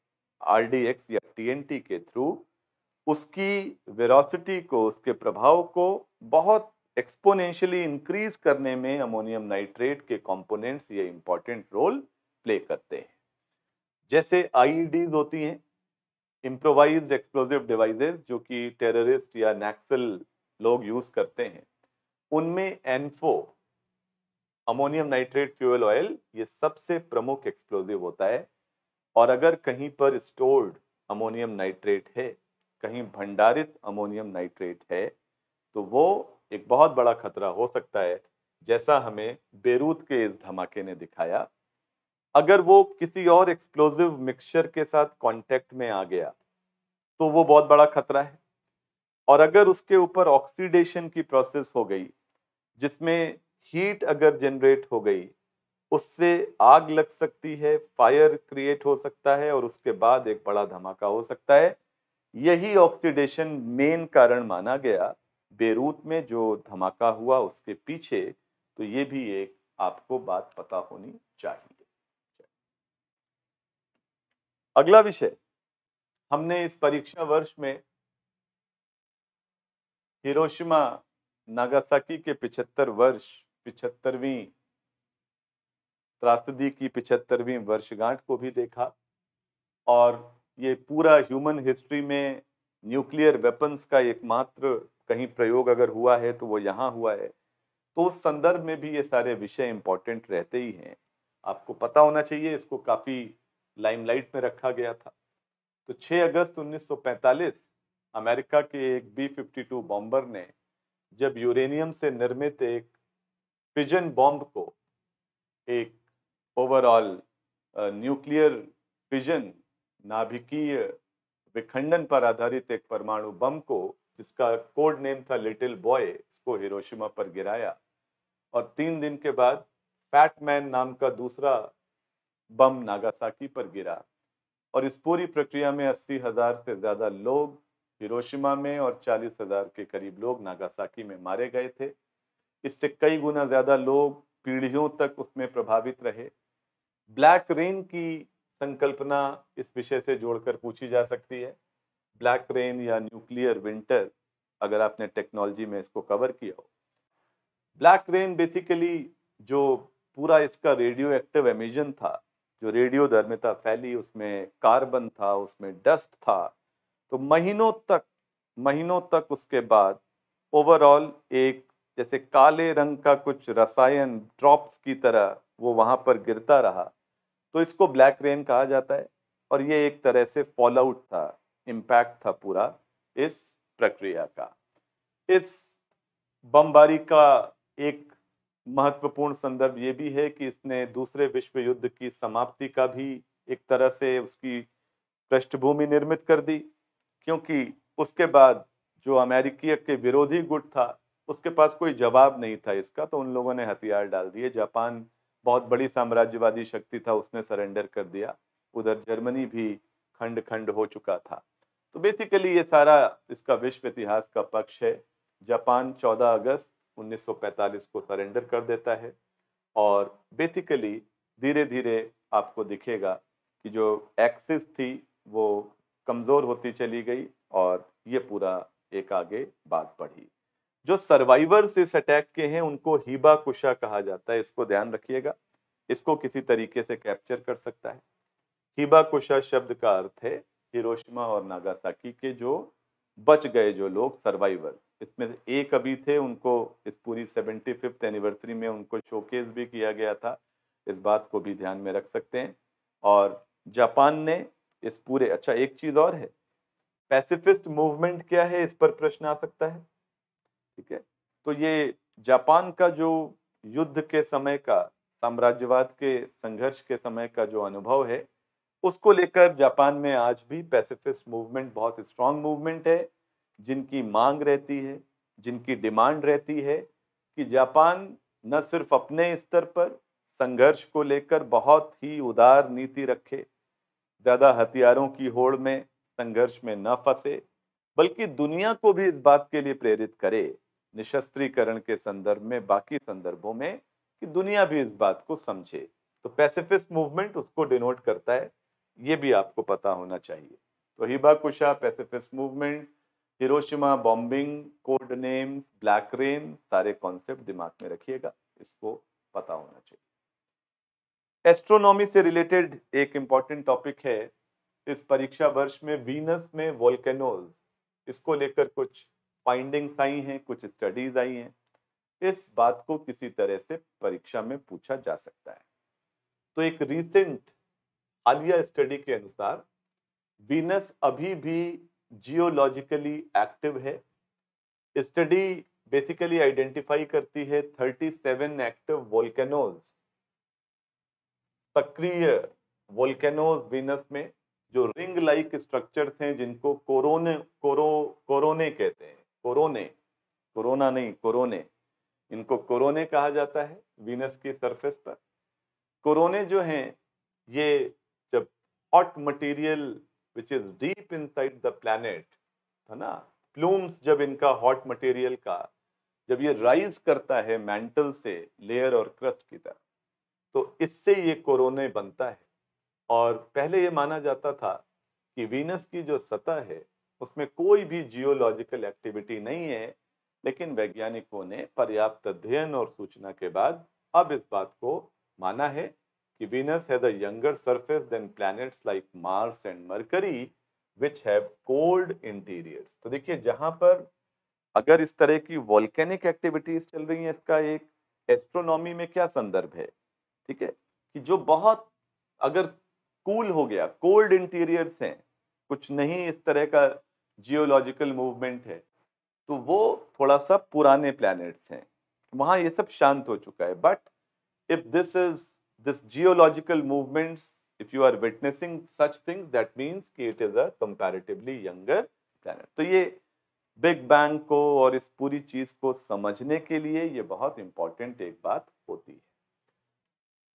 Speaker 1: आर या टी के थ्रू उसकी वेरासिटी को उसके प्रभाव को बहुत एक्सपोनेंशियली इंक्रीज करने में अमोनियम नाइट्रेट के कंपोनेंट्स ये इम्पॉर्टेंट रोल प्ले करते हैं जैसे आई e होती हैं इम्प्रोवाइज एक्सप्लोजिव डिवाइसेस जो कि टेररिस्ट या नैक्सल लोग यूज़ करते हैं उनमें ANFO ammonium nitrate fuel oil ये सबसे प्रमुख एक्सप्लोजिव होता है और अगर कहीं पर स्टोर्ड अमोनियम नाइट्रेट है कहीं भंडारित अमोनियम नाइट्रेट है तो वो एक बहुत बड़ा खतरा हो सकता है जैसा हमें बेरूत के इस धमाके ने दिखाया अगर वो किसी और एक्सप्लोजिव मिक्सचर के साथ कांटेक्ट में आ गया तो वो बहुत बड़ा खतरा है और अगर उसके ऊपर ऑक्सीडेशन की प्रोसेस हो गई जिसमें हीट अगर जनरेट हो गई उससे आग लग सकती है फायर क्रिएट हो सकता है और उसके बाद एक बड़ा धमाका हो सकता है यही ऑक्सीडेशन मेन कारण माना गया बेरूत में जो धमाका हुआ उसके पीछे तो ये भी एक आपको बात पता होनी चाहिए अगला विषय हमने इस परीक्षा वर्ष में हिरोशिमा नागासाकी के 75 वर्ष पिछहत्तरवी त्रासदी की पिछहत्तरवीं वर्षगांठ को भी देखा और ये पूरा ह्यूमन हिस्ट्री में न्यूक्लियर वेपन्स का एकमात्र कहीं प्रयोग अगर हुआ है तो वो यहाँ हुआ है तो उस संदर्भ में भी ये सारे विषय इम्पॉर्टेंट रहते ही हैं आपको पता होना चाहिए इसको काफ़ी लाइमलाइट में रखा गया था तो 6 अगस्त 1945 अमेरिका के एक बी फिफ्टी टू बॉम्बर ने जब यूरेनियम से निर्मित एक पिजन बॉम्ब को एक ओवरऑल न्यूक्लियर पिजन नाभिकीय विखंडन पर आधारित एक परमाणु बम को जिसका कोड नेम था लिटिल बॉय इसको हिरोशिमा पर गिराया और तीन दिन के बाद फैट मैन नाम का दूसरा बम नागासाकी पर गिरा और इस पूरी प्रक्रिया में अस्सी हजार से ज़्यादा लोग हिरोशिमा में और चालीस हजार के करीब लोग नागासाकी में मारे गए थे इससे कई गुना ज़्यादा लोग पीढ़ियों तक उसमें प्रभावित रहे ब्लैक रेन की संकल्पना इस विषय से जोड़कर पूछी जा सकती है ब्लैक रेन या न्यूक्लियर विंटर अगर आपने टेक्नोलॉजी में इसको कवर किया हो ब्लैक रेन बेसिकली जो पूरा इसका रेडियो एक्टिव एमिजन था जो रेडियो धर्मिता फैली उसमें कार्बन था उसमें डस्ट था तो महीनों तक महीनों तक उसके बाद ओवरऑल एक जैसे काले रंग का कुछ रसायन ड्रॉप्स की तरह वो वहाँ पर गिरता रहा तो इसको ब्लैक रेन कहा जाता है और ये एक तरह से आउट था इम्पैक्ट था पूरा इस प्रक्रिया का इस बमबारी का एक महत्वपूर्ण संदर्भ ये भी है कि इसने दूसरे विश्व युद्ध की समाप्ति का भी एक तरह से उसकी पृष्ठभूमि निर्मित कर दी क्योंकि उसके बाद जो अमेरिकी के विरोधी गुट था उसके पास कोई जवाब नहीं था इसका तो उन लोगों ने हथियार डाल दिए जापान बहुत बड़ी साम्राज्यवादी शक्ति था उसने सरेंडर कर दिया उधर जर्मनी भी खंड खंड हो चुका था तो बेसिकली ये सारा इसका विश्व इतिहास का पक्ष है जापान 14 अगस्त 1945 को सरेंडर कर देता है और बेसिकली धीरे धीरे आपको दिखेगा कि जो एक्सिस थी वो कमज़ोर होती चली गई और ये पूरा एक आगे बात बढ़ी जो सर्वाइवर्स इस अटैक के हैं उनको हिबा कुशा कहा जाता है इसको ध्यान रखिएगा इसको किसी तरीके से कैप्चर कर सकता है हिबा कुशा शब्द का अर्थ है हिरोशिमा और नागासाकी के जो बच गए जो लोग सर्वाइवर्स इसमें एक अभी थे उनको इस पूरी सेवेंटी फिफ्थ एनिवर्सरी में उनको शोकेस भी किया गया था इस बात को भी ध्यान में रख सकते हैं और जापान ने इस पूरे अच्छा एक चीज़ और है पैसिफिस्ट मूवमेंट क्या है इस पर प्रश्न आ सकता है ठीक है तो ये जापान का जो युद्ध के समय का साम्राज्यवाद के संघर्ष के समय का जो अनुभव है उसको लेकर जापान में आज भी पैसिफिस्ट मूवमेंट बहुत स्ट्रांग मूवमेंट है जिनकी मांग रहती है जिनकी डिमांड रहती है कि जापान न सिर्फ अपने स्तर पर संघर्ष को लेकर बहुत ही उदार नीति रखे ज़्यादा हथियारों की होड़ में संघर्ष में न फंसे बल्कि दुनिया को भी इस बात के लिए प्रेरित करे निशस्त्रीकरण के संदर्भ में बाकी संदर्भों में कि दुनिया भी इस बात को समझे तो पैसिफिस्ट मूवमेंट उसको डिनोट करता है ये भी आपको पता होना चाहिए तो hibakusha pacifist movement Hiroshima bombing code names black rain सारे कॉन्सेप्ट दिमाग में रखिएगा इसको पता होना चाहिए एस्ट्रोनॉमी से रिलेटेड एक इम्पॉर्टेंट टॉपिक है इस परीक्षा वर्ष में वीनस में वोल्केनोज इसको लेकर कुछ फाइंडिंग्स आई हैं कुछ स्टडीज आई हैं इस बात को किसी तरह से परीक्षा में पूछा जा सकता है तो एक रीसेंट हालिया स्टडी के अनुसार वीनस अभी भी जियोलॉजिकली एक्टिव है स्टडी बेसिकली आइडेंटिफाई करती है 37 एक्टिव वोल्केनोज सक्रिय वोल्केनोज वीनस में जो रिंग लाइक स्ट्रक्चर्स हैं जिनको कोरोने कोरो कोरोने कहते हैं कोरोने कोरोना नहीं कोरोने इनको कोरोने कहा जाता है वीनस की सरफेस पर कोरोने जो हैं ये जब hot material which is deep inside the planet है ना प्लूम्स जब इनका हॉट मटेरियल का जब ये राइज करता है मेंटल से लेयर और क्रस्ट की तरफ तो इससे ये कोरोने बनता है और पहले ये माना जाता था कि वीनस की जो सतह है उसमें कोई भी जियोलॉजिकल एक्टिविटी नहीं है लेकिन वैज्ञानिकों ने पर्याप्त अध्ययन और सूचना के बाद अब इस बात को माना है कि Venus has a younger surface than planets like Mars and Mercury which have cold interiors तो देखिए जहाँ पर अगर इस तरह की वॉल्केनिक एक्टिविटीज चल रही हैं इसका एक एस्ट्रोनॉमी में क्या संदर्भ है ठीक है कि जो बहुत अगर कूल हो गया कोल्ड इंटीरियर्स हैं कुछ नहीं इस तरह का जियोलॉजिकल मूवमेंट है तो वो थोड़ा सा पुराने प्लैनेट्स हैं वहाँ ये सब शांत हो चुका है but if this is this geological movements if you are witnessing such things that means कि it is a comparatively younger planet तो ये बिग बैंग को और इस पूरी चीज़ को समझने के लिए ये बहुत इंपॉर्टेंट एक बात होती है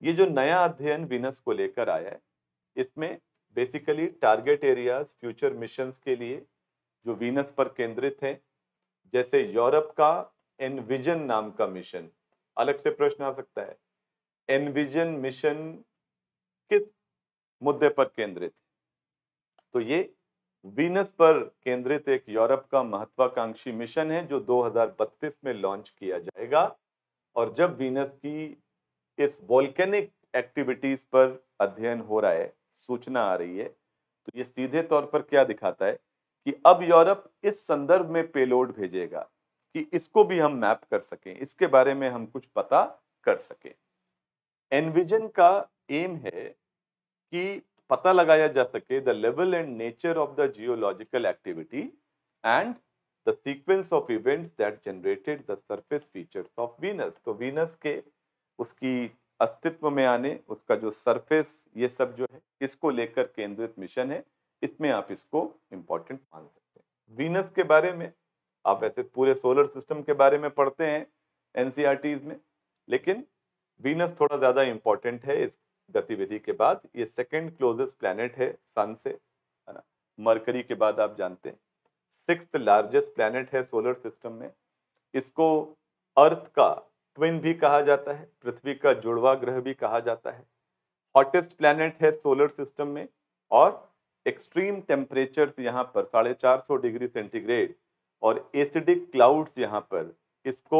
Speaker 1: ये जो नया अध्ययन विनस को लेकर आया है इसमें basically target areas future missions के लिए जो वीनस पर केंद्रित है जैसे यूरोप का एनविजन नाम का मिशन अलग से प्रश्न आ सकता है एनविजन मिशन किस मुद्दे पर केंद्रित है तो ये वीनस पर केंद्रित एक यूरोप का महत्वाकांक्षी मिशन है जो 2032 में लॉन्च किया जाएगा और जब वीनस की इस वॉल्केनिक एक्टिविटीज पर अध्ययन हो रहा है सूचना आ रही है तो ये सीधे तौर पर क्या दिखाता है कि अब यूरोप इस संदर्भ में पेलोड भेजेगा कि इसको भी हम मैप कर सकें इसके बारे में हम कुछ पता कर सकें एनविजन का एम है कि पता लगाया जा सके the level and nature of the geological activity and the sequence of events that generated the surface features of Venus तो वीनस के उसकी अस्तित्व में आने उसका जो सरफेस ये सब जो है इसको लेकर केंद्रित मिशन है इसमें आप इसको इंपॉर्टेंट मान सकते हैं वीनस के बारे में आप वैसे पूरे सोलर सिस्टम के बारे में पढ़ते हैं एन e में लेकिन वीनस थोड़ा ज़्यादा इम्पॉर्टेंट है इस गतिविधि के बाद ये सेकेंड क्लोजेस्ट प्लानट है सन से है ना मरकरी के बाद आप जानते हैं सिक्स लार्जेस्ट प्लानट है सोलर सिस्टम में इसको अर्थ का ट्विन भी कहा जाता है पृथ्वी का जुड़वा ग्रह भी कहा जाता है हॉटेस्ट प्लैनेट है सोलर सिस्टम में और एक्सट्रीम टेम्परेचर्स यहाँ पर साढ़े चार सौ डिग्री सेंटीग्रेड और एसिडिक क्लाउड्स यहाँ पर इसको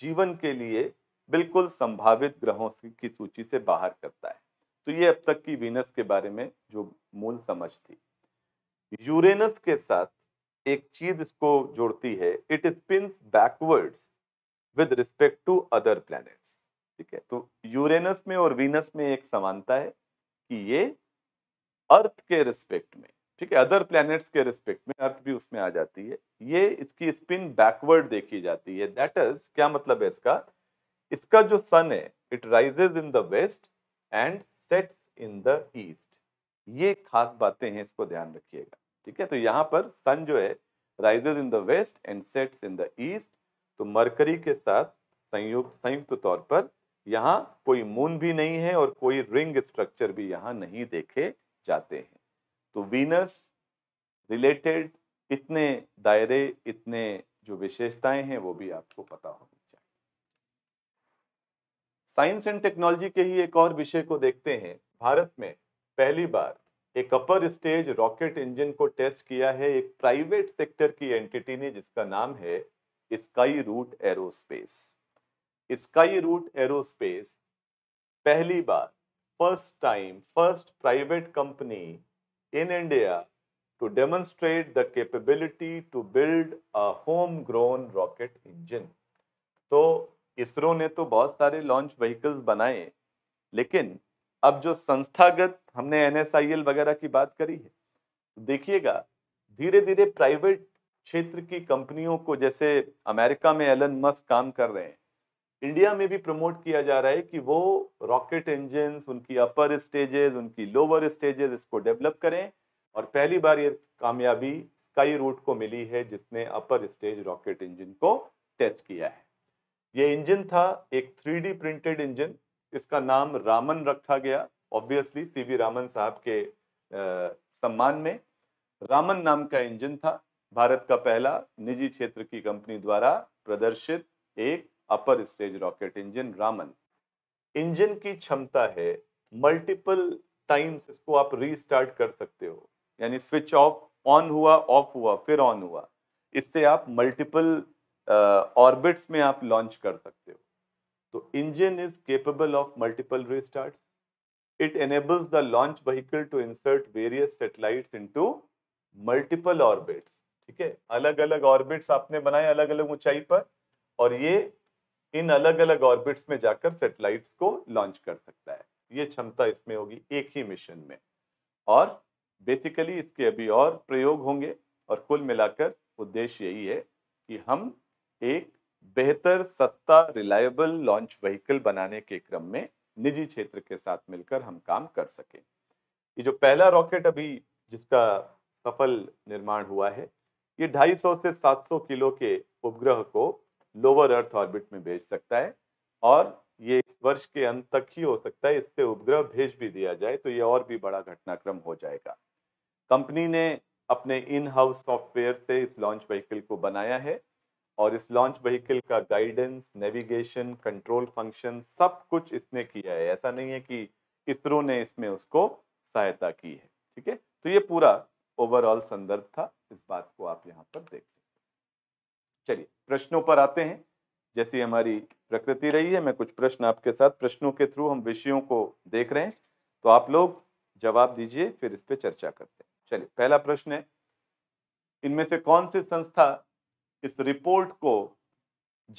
Speaker 1: जीवन के लिए बिल्कुल संभावित ग्रहों की सूची से बाहर करता है तो ये अब तक की वीनस के बारे में जो मूल समझ थी यूरेनस के साथ एक चीज इसको जोड़ती है it spins backwards with respect to other planets ठीक है तो यूरेनस में और वीनस में एक समानता है कि ये अर्थ के रिस्पेक्ट में ठीक है अदर प्लैनेट्स के रिस्पेक्ट में अर्थ भी उसमें आ जाती है ये इसकी स्पिन बैकवर्ड देखी जाती है दैट इज क्या मतलब है इसका इसका जो सन है it rises in the west and sets in the east ये खास बातें हैं इसको ध्यान रखिएगा ठीक है तो यहाँ पर सन जो है rises in the west and sets in the east तो मरकरी के साथ संयुक्त संयुक्त तौर पर यहाँ कोई मून भी नहीं है और कोई रिंग स्ट्रक्चर भी यहाँ नहीं देखे जाते हैं तो वीनस रिलेटेड इतने दायरे इतने जो विशेषताएं हैं वो भी आपको पता होनी चाहिए साइंस एंड टेक्नोलॉजी के ही एक और विषय को देखते हैं भारत में पहली बार एक अपर स्टेज रॉकेट इंजन को टेस्ट किया है एक प्राइवेट सेक्टर की एंटिटी ने जिसका नाम है Skyroot aerospace Skyroot aerospace पहली बार first time, first private company in India to demonstrate the capability to build a homegrown rocket engine. तो इसरो ने तो बहुत सारे लॉन्च व्हीकल्स बनाए लेकिन अब जो संस्थागत हमने एन वगैरह की बात करी है तो देखिएगा धीरे धीरे प्राइवेट क्षेत्र की कंपनियों को जैसे अमेरिका में एलन मस्क काम कर रहे हैं इंडिया में भी प्रमोट किया जा रहा है कि वो रॉकेट इंजन उनकी अपर स्टेजेस उनकी लोअर स्टेजेस इसको डेवलप करें और पहली बार ये कामयाबी स्काई रूट को मिली है जिसने अपर स्टेज रॉकेट इंजन को टेस्ट किया है ये इंजन था एक थ्री प्रिंटेड इंजन इसका नाम रामन रखा गया ऑब्वियसली सी वी रामन साहब के आ, सम्मान में रामन नाम का इंजन था भारत का पहला निजी क्षेत्र की कंपनी द्वारा प्रदर्शित एक upper stage rocket engine Raman engine की क्षमता है मल्टीपल टाइम्स इसको आप रीस्टार्ट कर सकते हो यानी स्विच ऑफ ऑन हुआ ऑफ हुआ फिर ऑन हुआ इससे आप मल्टीपल ऑर्बिट्स uh, में आप लॉन्च कर सकते हो तो engine is capable of multiple restarts it enables the launch vehicle to insert various satellites into multiple orbits ठीक है अलग अलग ऑर्बिट्स आपने बनाए अलग अलग ऊंचाई पर और ये इन अलग अलग ऑर्बिट्स में जाकर सेटेलाइट्स को लॉन्च कर सकता है ये क्षमता इसमें होगी एक ही मिशन में और बेसिकली इसके अभी और प्रयोग होंगे और कुल मिलाकर उद्देश्य यही है कि हम एक बेहतर सस्ता रिलायबल लॉन्च व्हीकल बनाने के क्रम में निजी क्षेत्र के साथ मिलकर हम काम कर सकें ये जो पहला रॉकेट अभी जिसका सफल निर्माण हुआ है ये 250 से 700 किलो के उपग्रह को लोअर अर्थ ऑर्बिट में भेज सकता है और ये इस वर्ष के अंत तक ही हो सकता है इससे उपग्रह भेज भी दिया जाए तो ये और भी बड़ा घटनाक्रम हो जाएगा कंपनी ने अपने इन हाउस सॉफ्टवेयर से इस लॉन्च व्हीकल को बनाया है और इस लॉन्च व्हीकल का गाइडेंस नेविगेशन कंट्रोल फंक्शन सब कुछ इसने किया है ऐसा नहीं है कि इसरो ने इसमें उसको सहायता की है ठीक है तो ये पूरा ओवरऑल संदर्भ था इस बात को आप यहाँ पर देख चलिए प्रश्नों पर आते हैं जैसी हमारी प्रकृति रही है मैं कुछ प्रश्न आपके साथ प्रश्नों के थ्रू हम विषयों को देख रहे हैं तो आप लोग जवाब दीजिए फिर इस पर चर्चा करते हैं चलिए पहला प्रश्न है इनमें से कौन सी संस्था इस रिपोर्ट को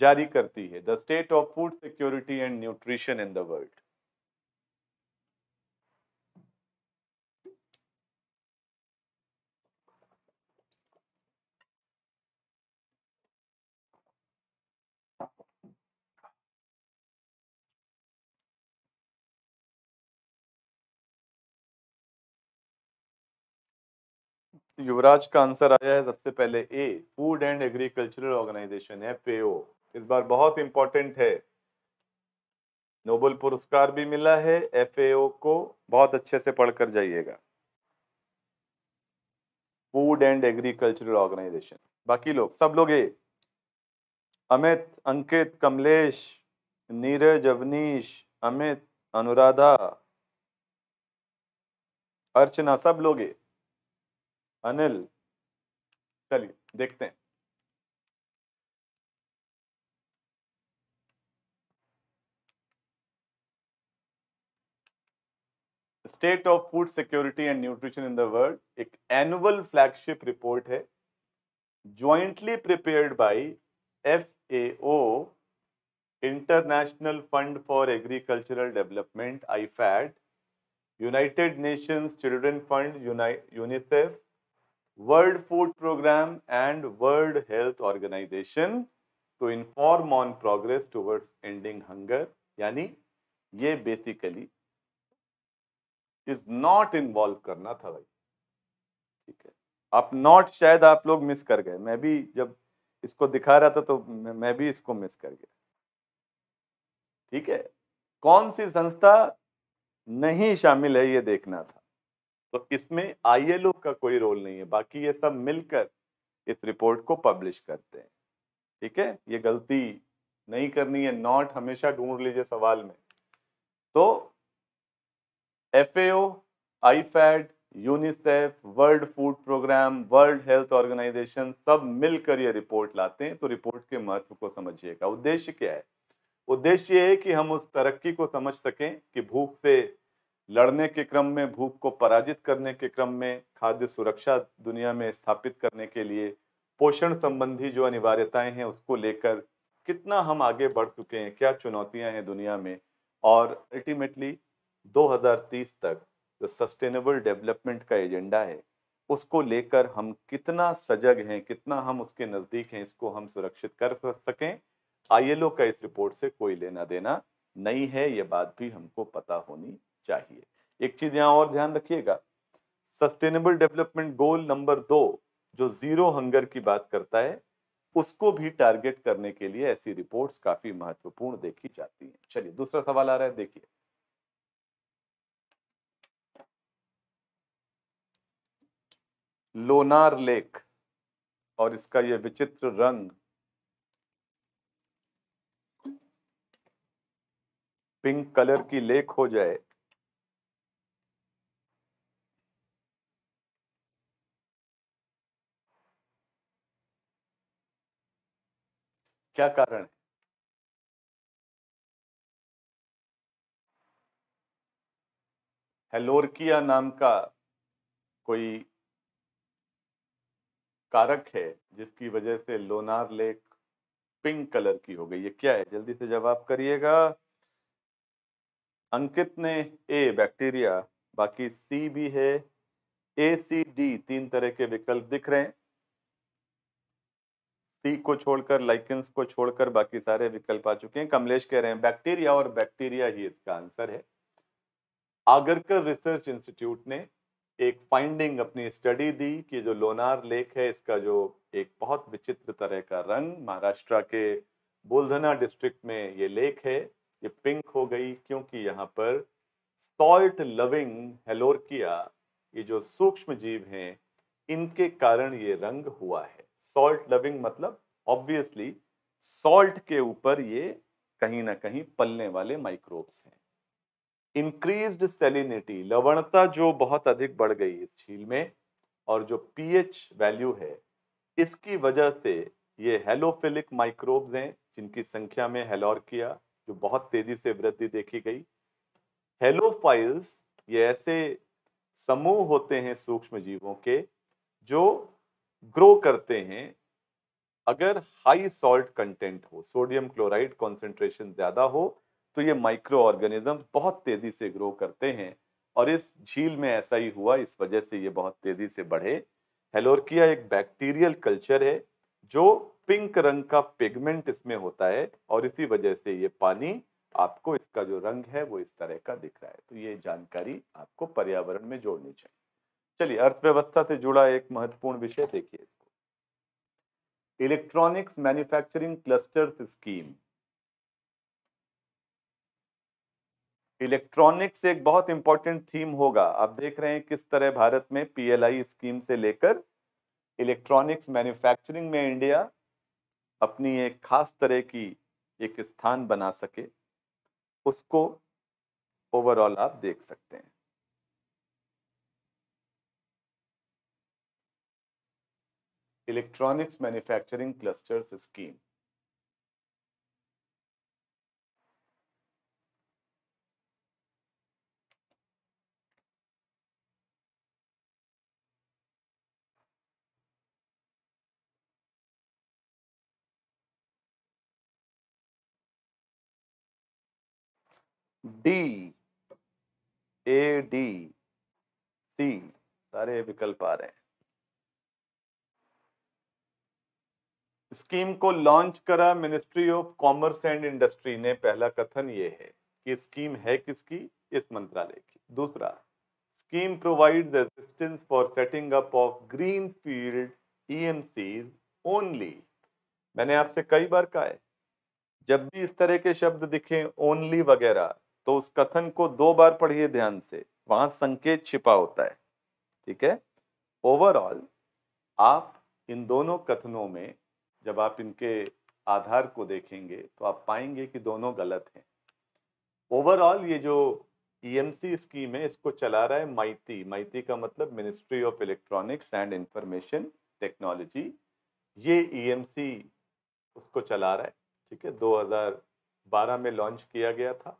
Speaker 1: जारी करती है the state of food security and nutrition in the world Yuvraj का आंसर आया है सबसे पहले A food and agricultural organization F इस बार बहुत इंपॉर्टेंट है नोबल पुरस्कार भी मिला है एफ को बहुत अच्छे से पढ़कर जाइएगा फूड एंड एग्रीकल्चरल ऑर्गेनाइजेशन बाकी लोग सब लोग ए अमित अंकित कमलेश नीरज अवनीश अमित अनुराधा अर्चना सब लोग ए अनिल चलिए देखते हैं state of food security and nutrition in the world एक एनुअल फ्लैगशिप रिपोर्ट है jointly prepared by FAO international fund for agricultural development IFAD united nation children fund UNICEF world food programme and world health organization to inform on progress towards ending hunger यानी ये basically is not involve करना था भाई ठीक है आप not शायद आप लोग मिस कर गए मैं भी जब इसको दिखा रहा था तो मैं भी इसको मिस कर गया ठीक है कौन सी संस्था नहीं शामिल है ये देखना था तो इसमें आईएलओ का कोई रोल नहीं है बाकी ये सब मिलकर इस रिपोर्ट को पब्लिश करते हैं ठीक है ये गलती नहीं करनी है नॉट हमेशा ढूंढ लीजिए सवाल में तो F A IFAD UNICEF world food programme world health organization सब मिलकर ये रिपोर्ट लाते हैं तो रिपोर्ट के महत्व को समझिएगा उद्देश्य क्या है उद्देश्य ये है कि हम उस तरक्की को समझ सकें कि भूख से लड़ने के क्रम में भूख को पराजित करने के क्रम में खाद्य सुरक्षा दुनिया में स्थापित करने के लिए पोषण संबंधी जो अनिवार्यताएं हैं उसको लेकर कितना हम आगे बढ़ चुके हैं क्या चुनौतियां हैं दुनिया में और अल्टीमेटली 2030 तक जो सस्टेनेबल डेवलपमेंट का एजेंडा है उसको लेकर हम कितना सजग हैं कितना हम उसके नज़दीक हैं इसको हम सुरक्षित कर सकें आईएलओ का इस रिपोर्ट से कोई लेना देना नहीं है ये बात भी हमको पता होनी चाहिए एक चीज यहाँ और ध्यान रखिएगा सस्टेनेबल डेवलपमेंट गोल नंबर दो जो जीरो हंगर की बात करता है उसको भी टारगेट करने के लिए ऐसी रिपोर्ट्स काफी महत्वपूर्ण देखी जाती हैं चलिए दूसरा सवाल आ रहा है देखिए लोनार लेक और इसका यह विचित्र रंग पिंक कलर की लेक हो जाए क्या कारण है हेलोरकिया नाम का कोई कारक है जिसकी वजह से लोनार लेक पिंक कलर की हो गई ये क्या है जल्दी से जवाब करिएगा अंकित ने ए बैक्टीरिया बाकी सी भी है ए सी डी तीन तरह के विकल्प दिख रहे हैं सी को छोड़कर लाइकेंस को छोड़कर बाकी सारे विकल्प आ चुके हैं कमलेश कह रहे हैं बैक्टीरिया और बैक्टीरिया ही इसका आंसर है आगरकर रिसर्च इंस्टीट्यूट ने एक फाइंडिंग अपनी स्टडी दी कि जो लोनार लेक है इसका जो एक बहुत विचित्र तरह का रंग महाराष्ट्र के बोलधना डिस्ट्रिक्ट में ये लेक है ये पिंक हो गई क्योंकि यहाँ पर सॉल्ट लविंग हेलोरकिया ये जो सूक्ष्म जीव हैं इनके कारण ये रंग हुआ है सॉल्ट लविंग मतलब ऑब्वियसली सॉल्ट के ऊपर ये कहीं ना कहीं पलने वाले माइक्रोब्स हैं इंक्रीज सेलिनिटी लवणता जो बहुत अधिक बढ़ गई इस झील में और जो पीएच वैल्यू है इसकी वजह से ये हेलोफिलिक माइक्रोब्स हैं जिनकी संख्या में किया जो बहुत तेजी से वृद्धि देखी गई हेलोफाइल्स ये ऐसे समूह होते हैं सूक्ष्म जीवों के जो ग्रो करते हैं अगर हाई सॉल्ट कंटेंट हो सोडियम क्लोराइड कॉन्सेंट्रेशन ज़्यादा हो तो ये माइक्रो ऑर्गेनिज्म बहुत तेज़ी से ग्रो करते हैं और इस झील में ऐसा ही हुआ इस वजह से ये बहुत तेज़ी से बढ़े हेलोरकिया एक बैक्टीरियल कल्चर है जो पिंक रंग का पिगमेंट इसमें होता है और इसी वजह से ये पानी आपको इसका जो रंग है वो इस तरह का दिख रहा है तो ये जानकारी आपको पर्यावरण में जोड़नी चाहिए चलिए अर्थव्यवस्था से जुड़ा एक महत्वपूर्ण विषय देखिए इसको electronics manufacturing clusters scheme electronics एक बहुत इंपॉर्टेंट थीम होगा आप देख रहे हैं किस तरह भारत में पीएलआई स्कीम से लेकर इलेक्ट्रॉनिक्स मैन्युफैक्चरिंग में इंडिया अपनी एक खास तरह की एक स्थान बना सके उसको ओवरऑल आप देख सकते हैं electronics manufacturing clusters scheme D A D C सारे विकल्प आ रहे हैं स्कीम को लॉन्च करा ministry of commerce and industry ने पहला कथन ये है कि स्कीम है किसकी इस मंत्रालय की दूसरा scheme provides assistance for setting up of green field E e only मैंने आपसे कई बार कहा है जब भी इस तरह के शब्द दिखें ओनली वगैरह तो उस कथन को दो बार पढ़िए ध्यान से वहां संकेत छिपा होता है ठीक है ओवरऑल आप इन दोनों कथनों में जब आप इनके आधार को देखेंगे तो आप पाएंगे कि दोनों गलत हैं ओवरऑल ये जो ईएमसी e स्कीम है इसको चला रहा है माइती माइती का मतलब ministry of electronics and information technology ये ईएमसी e उसको चला रहा है ठीक है 2012 में लॉन्च किया गया था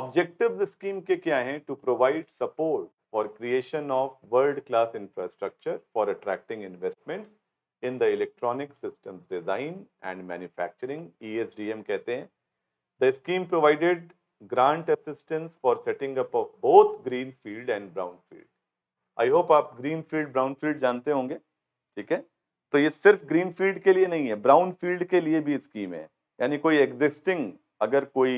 Speaker 1: ऑब्जेक्टिव स्कीम के क्या हैं to provide support for creation of world class infrastructure for attracting investments in the electronic system design and manufacturing ESDM e कहते हैं the scheme provided grant assistance for setting up of both green field and brown field I hope आप green field brown field जानते होंगे ठीक है तो ये सिर्फ ग्रीन फील्ड के लिए नहीं है ब्राउन फील्ड के लिए भी स्कीम है यानी कोई एग्जिस्टिंग अगर कोई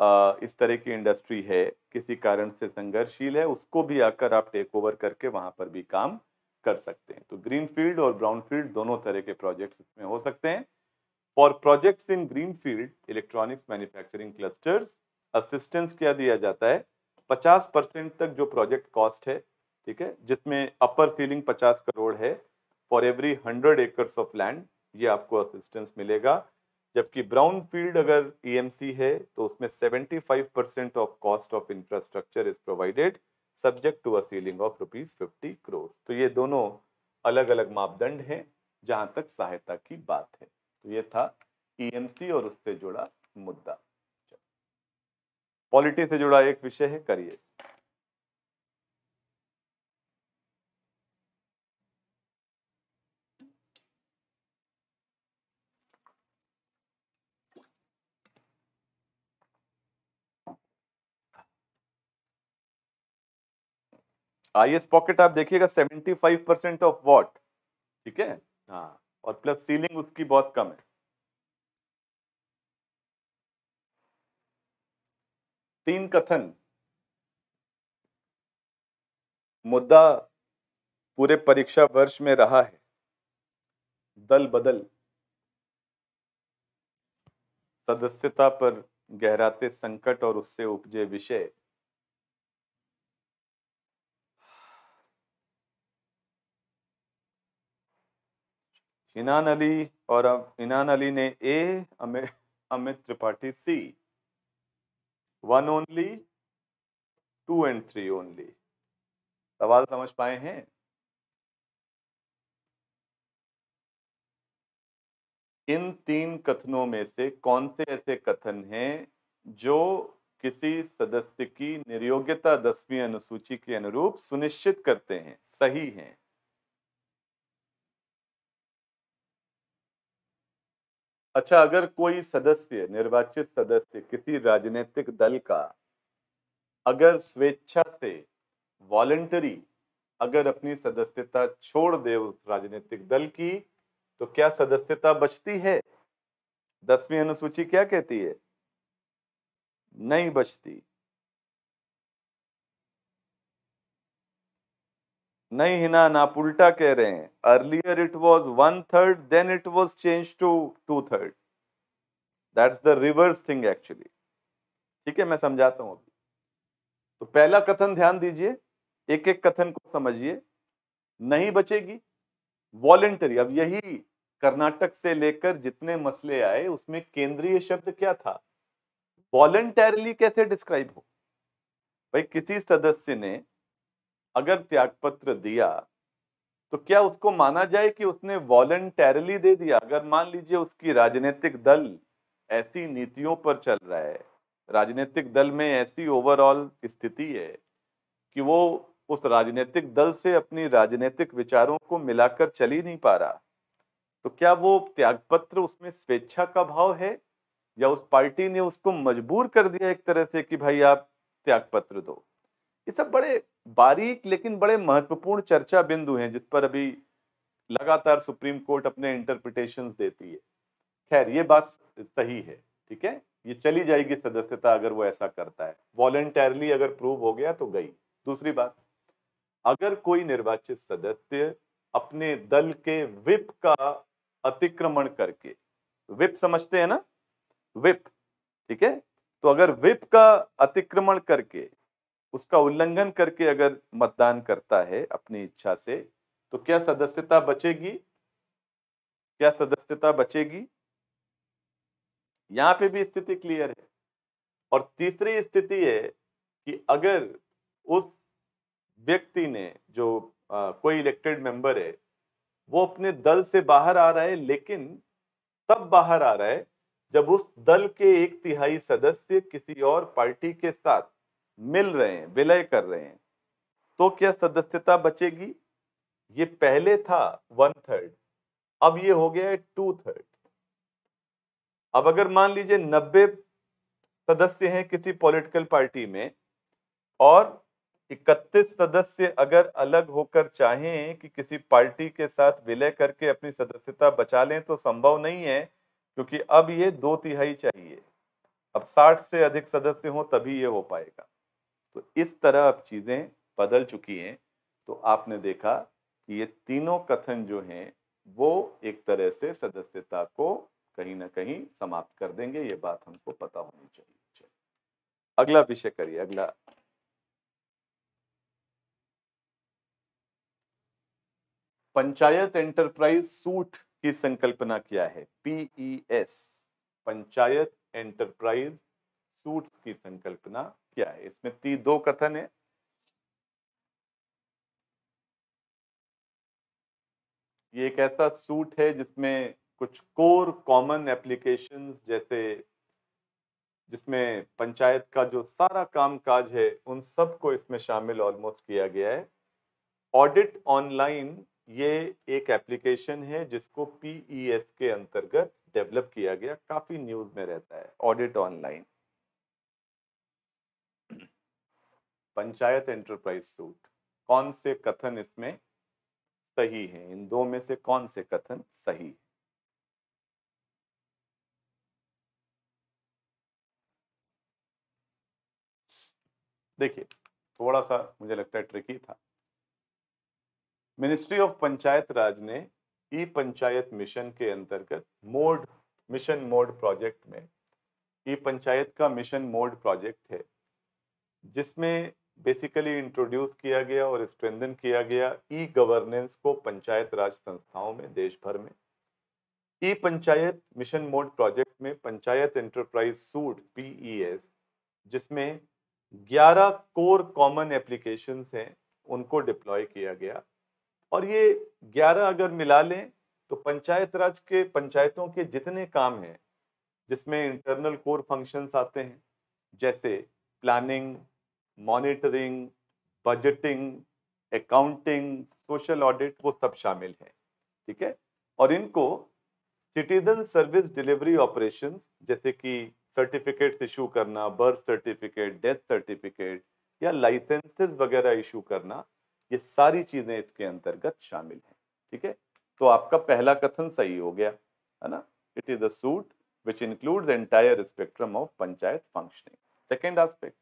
Speaker 1: आ, इस तरह की इंडस्ट्री है किसी कारण से संघर्षशील है उसको भी आकर आप टेक ओवर करके वहाँ पर भी काम कर सकते हैं तो ग्रीन फील्ड और ब्राउन फील्ड दोनों तरह के प्रोजेक्ट्स इसमें हो सकते हैं for projects in green field electronics manufacturing clusters assistance क्या दिया जाता है 50 परसेंट तक जो प्रोजेक्ट कॉस्ट है ठीक है जिसमें अपर सीलिंग 50 करोड़ है for every 100 acres of land ये आपको असिस्टेंस मिलेगा जबकि ब्राउन फील्ड अगर ई e है तो उसमें seventy percent of cost of infrastructure is provided subject to a ceiling of rupees fifty crores तो ये दोनों अलग अलग मापदंड हैं जहाँ तक सहायता की बात है तो ये था ईएमसी e और उससे जुड़ा मुद्दा पॉलिटी से जुड़ा एक विषय है करियर आईएस एस पॉकेट आप देखिएगा seventy five percent of what ठीक है हाँ और प्लस सीलिंग उसकी बहुत कम है तीन कथन मुद्दा पूरे परीक्षा वर्ष में रहा है दल बदल सदस्यता पर गहराते संकट और उससे उपजे विषय इनान अली और अब इनान अली ने A Amit Amit Tripathi C one only two and three only सवाल समझ पाए हैं इन तीन कथनों में से कौन से ऐसे कथन हैं जो किसी सदस्य की निर्योग्यता दसवीं अनुसूची के अनुरूप सुनिश्चित करते हैं सही हैं अच्छा अगर कोई सदस्य निर्वाचित सदस्य किसी राजनीतिक दल का अगर स्वेच्छा से वॉलेंटरी अगर अपनी सदस्यता छोड़ दे उस राजनीतिक दल की तो क्या सदस्यता बचती है दसवीं अनुसूची क्या कहती है नहीं बचती नहीं हिना ना आप उल्टा कह रहे हैं earlier it was one third then it was change to two third that's the reverse thing actually ठीक है मैं समझाता हूँ अभी तो पहला कथन ध्यान दीजिए एक एक कथन को समझिए नहीं बचेगी वॉलेंटरी अब यही कर्नाटक से लेकर जितने मसले आए उसमें केंद्रीय शब्द क्या था वॉलेंटरली कैसे डिस्क्राइब हो भाई किसी सदस्य ने अगर त्यागपत्र दिया तो क्या उसको माना जाए कि उसने वॉलेंटरली दे दिया अगर मान लीजिए उसकी राजनीतिक दल ऐसी नीतियों पर चल रहा है राजनीतिक दल में ऐसी ओवरऑल स्थिति है कि वो उस राजनीतिक दल से अपनी राजनीतिक विचारों को मिलाकर चल ही नहीं पा रहा तो क्या वो त्यागपत्र उसमें स्वेच्छा का भाव है या उस पार्टी ने उसको मजबूर कर दिया एक तरह से कि भाई आप त्यागपत्र दो ये सब बड़े बारीक लेकिन बड़े महत्वपूर्ण चर्चा बिंदु हैं जिस पर अभी लगातार सुप्रीम कोर्ट अपने इंटरप्रिटेशन देती है खैर ये बात सही है ठीक है ये चली जाएगी सदस्यता अगर वो ऐसा करता है वॉलेंटरली अगर प्रूव हो गया तो गई दूसरी बात अगर कोई निर्वाचित सदस्य अपने दल के विप का अतिक्रमण करके विप समझते हैं ना विप ठीक है तो अगर विप का अतिक्रमण करके उसका उल्लंघन करके अगर मतदान करता है अपनी इच्छा से तो क्या सदस्यता बचेगी क्या सदस्यता बचेगी यहाँ पे भी स्थिति क्लियर है और तीसरी स्थिति है कि अगर उस व्यक्ति ने जो आ, कोई इलेक्टेड मेंबर है वो अपने दल से बाहर आ रहा है लेकिन तब बाहर आ रहा है जब उस दल के एक तिहाई सदस्य किसी और पार्टी के साथ मिल रहे हैं विलय कर रहे हैं तो क्या सदस्यता बचेगी ये पहले था वन थर्ड अब ये हो गया है टू थर्ड अब अगर मान लीजिए नब्बे सदस्य हैं किसी पॉलिटिकल पार्टी में और इकतीस सदस्य अगर अलग होकर चाहें कि किसी पार्टी के साथ विलय करके अपनी सदस्यता बचा लें तो संभव नहीं है क्योंकि अब ये दो तिहाई चाहिए अब साठ से अधिक सदस्य हो तभी ये हो पाएगा तो इस तरह अब चीज़ें बदल चुकी हैं तो आपने देखा कि ये तीनों कथन जो हैं वो एक तरह से सदस्यता को कहीं ना कहीं समाप्त कर देंगे ये बात हमको पता होनी चाहिए अगला विषय करिए अगला पंचायत एंटरप्राइज सूट की संकल्पना क्या है एस पंचायत एंटरप्राइज सूट्स की संकल्पना क्या है इसमें ती दो कथन है ये एक ऐसा सूट है जिसमें कुछ कोर कॉमन एप्लीकेशंस जैसे जिसमें पंचायत का जो सारा काम काज है उन सब को इसमें शामिल ऑलमोस्ट किया गया है ऑडिट ऑनलाइन ये एक एप्लीकेशन है जिसको पीईएस e के अंतर्गत डेवलप किया गया काफ़ी न्यूज़ में रहता है audit online panchayat enterprise suite कौन से कथन इसमें सही है इन दो में से कौन से कथन सही है देखिए थोड़ा सा मुझे लगता है ट्रिकी था मिनिस्ट्री ऑफ पंचायत राज ने ई पंचायत मिशन के अंतर्गत मोड मिशन मोड प्रोजेक्ट में ई पंचायत का मिशन मोड प्रोजेक्ट है जिसमें बेसिकली इंट्रोड्यूस किया गया और स्ट्रेंदन किया गया ई गवर्नेंस को पंचायत राज संस्थाओं में देश भर में E panchayat mission mode project में पंचायत एंटरप्राइज सूट पीईएस जिसमें 11 कोर कॉमन एप्लीकेशंस हैं उनको डिप्लॉय किया गया और ये 11 अगर मिला लें तो पंचायत राज के पंचायतों के जितने काम हैं जिसमें इंटरनल कोर फंक्शंस आते हैं जैसे planning monitoring budgeting accounting social audit वो सब शामिल है ठीक है और इनको सिटीजन सर्विस डिलीवरी ऑपरेशन जैसे कि सर्टिफिकेट्स इशू करना बर्थ सर्टिफिकेट डेथ सर्टिफिकेट या लाइसेंसेस वगैरह इशू करना ये सारी चीज़ें इसके अंतर्गत शामिल हैं ठीक है तो आपका पहला कथन सही हो गया है ना it is a suite which includes entire spectrum of panchayat functioning second aspect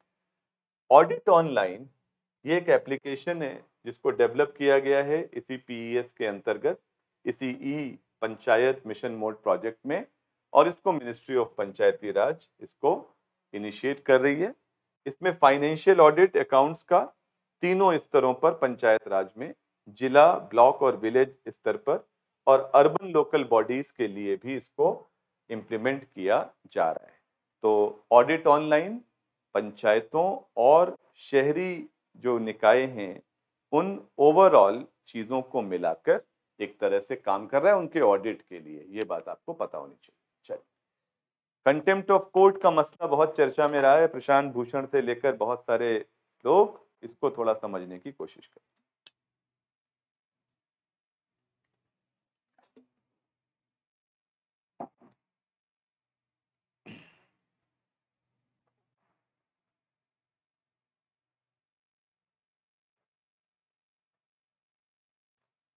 Speaker 1: audit online ये एक एप्लीकेशन है जिसको डेवलप किया गया है इसी पीईएस e के अंतर्गत इसी E e panchayat mission mode project में और इसको मिनिस्ट्री ऑफ पंचायती राज इसको इनिशिएट कर रही है इसमें फाइनेंशियल ऑडिट अकाउंट्स का तीनों स्तरों पर पंचायत राज में जिला ब्लॉक और विलेज स्तर पर और अर्बन लोकल बॉडीज के लिए भी इसको इम्प्लीमेंट किया जा रहा है तो ऑडिट ऑनलाइन पंचायतों और शहरी जो निकाय हैं उन ओवरऑल चीज़ों को मिलाकर एक तरह से काम कर रहा है उनके ऑडिट के लिए ये बात आपको पता होनी चाहिए चलिए कंटेम्प्ट ऑफ कोर्ट का मसला बहुत चर्चा में रहा है प्रशांत भूषण से लेकर बहुत सारे लोग इसको थोड़ा समझने की कोशिश करें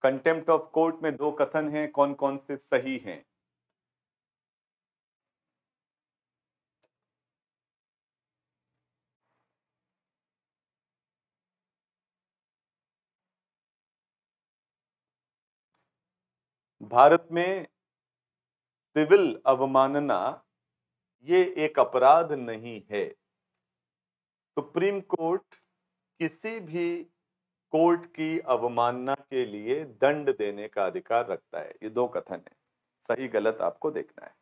Speaker 1: कंटेम्प्ट ऑफ कोर्ट में दो कथन हैं कौन कौन से सही हैं भारत में सिविल अवमानना ये एक अपराध नहीं है सुप्रीम कोर्ट किसी भी कोर्ट की अवमानना के लिए दंड देने का अधिकार रखता है ये दो कथन है सही गलत आपको देखना है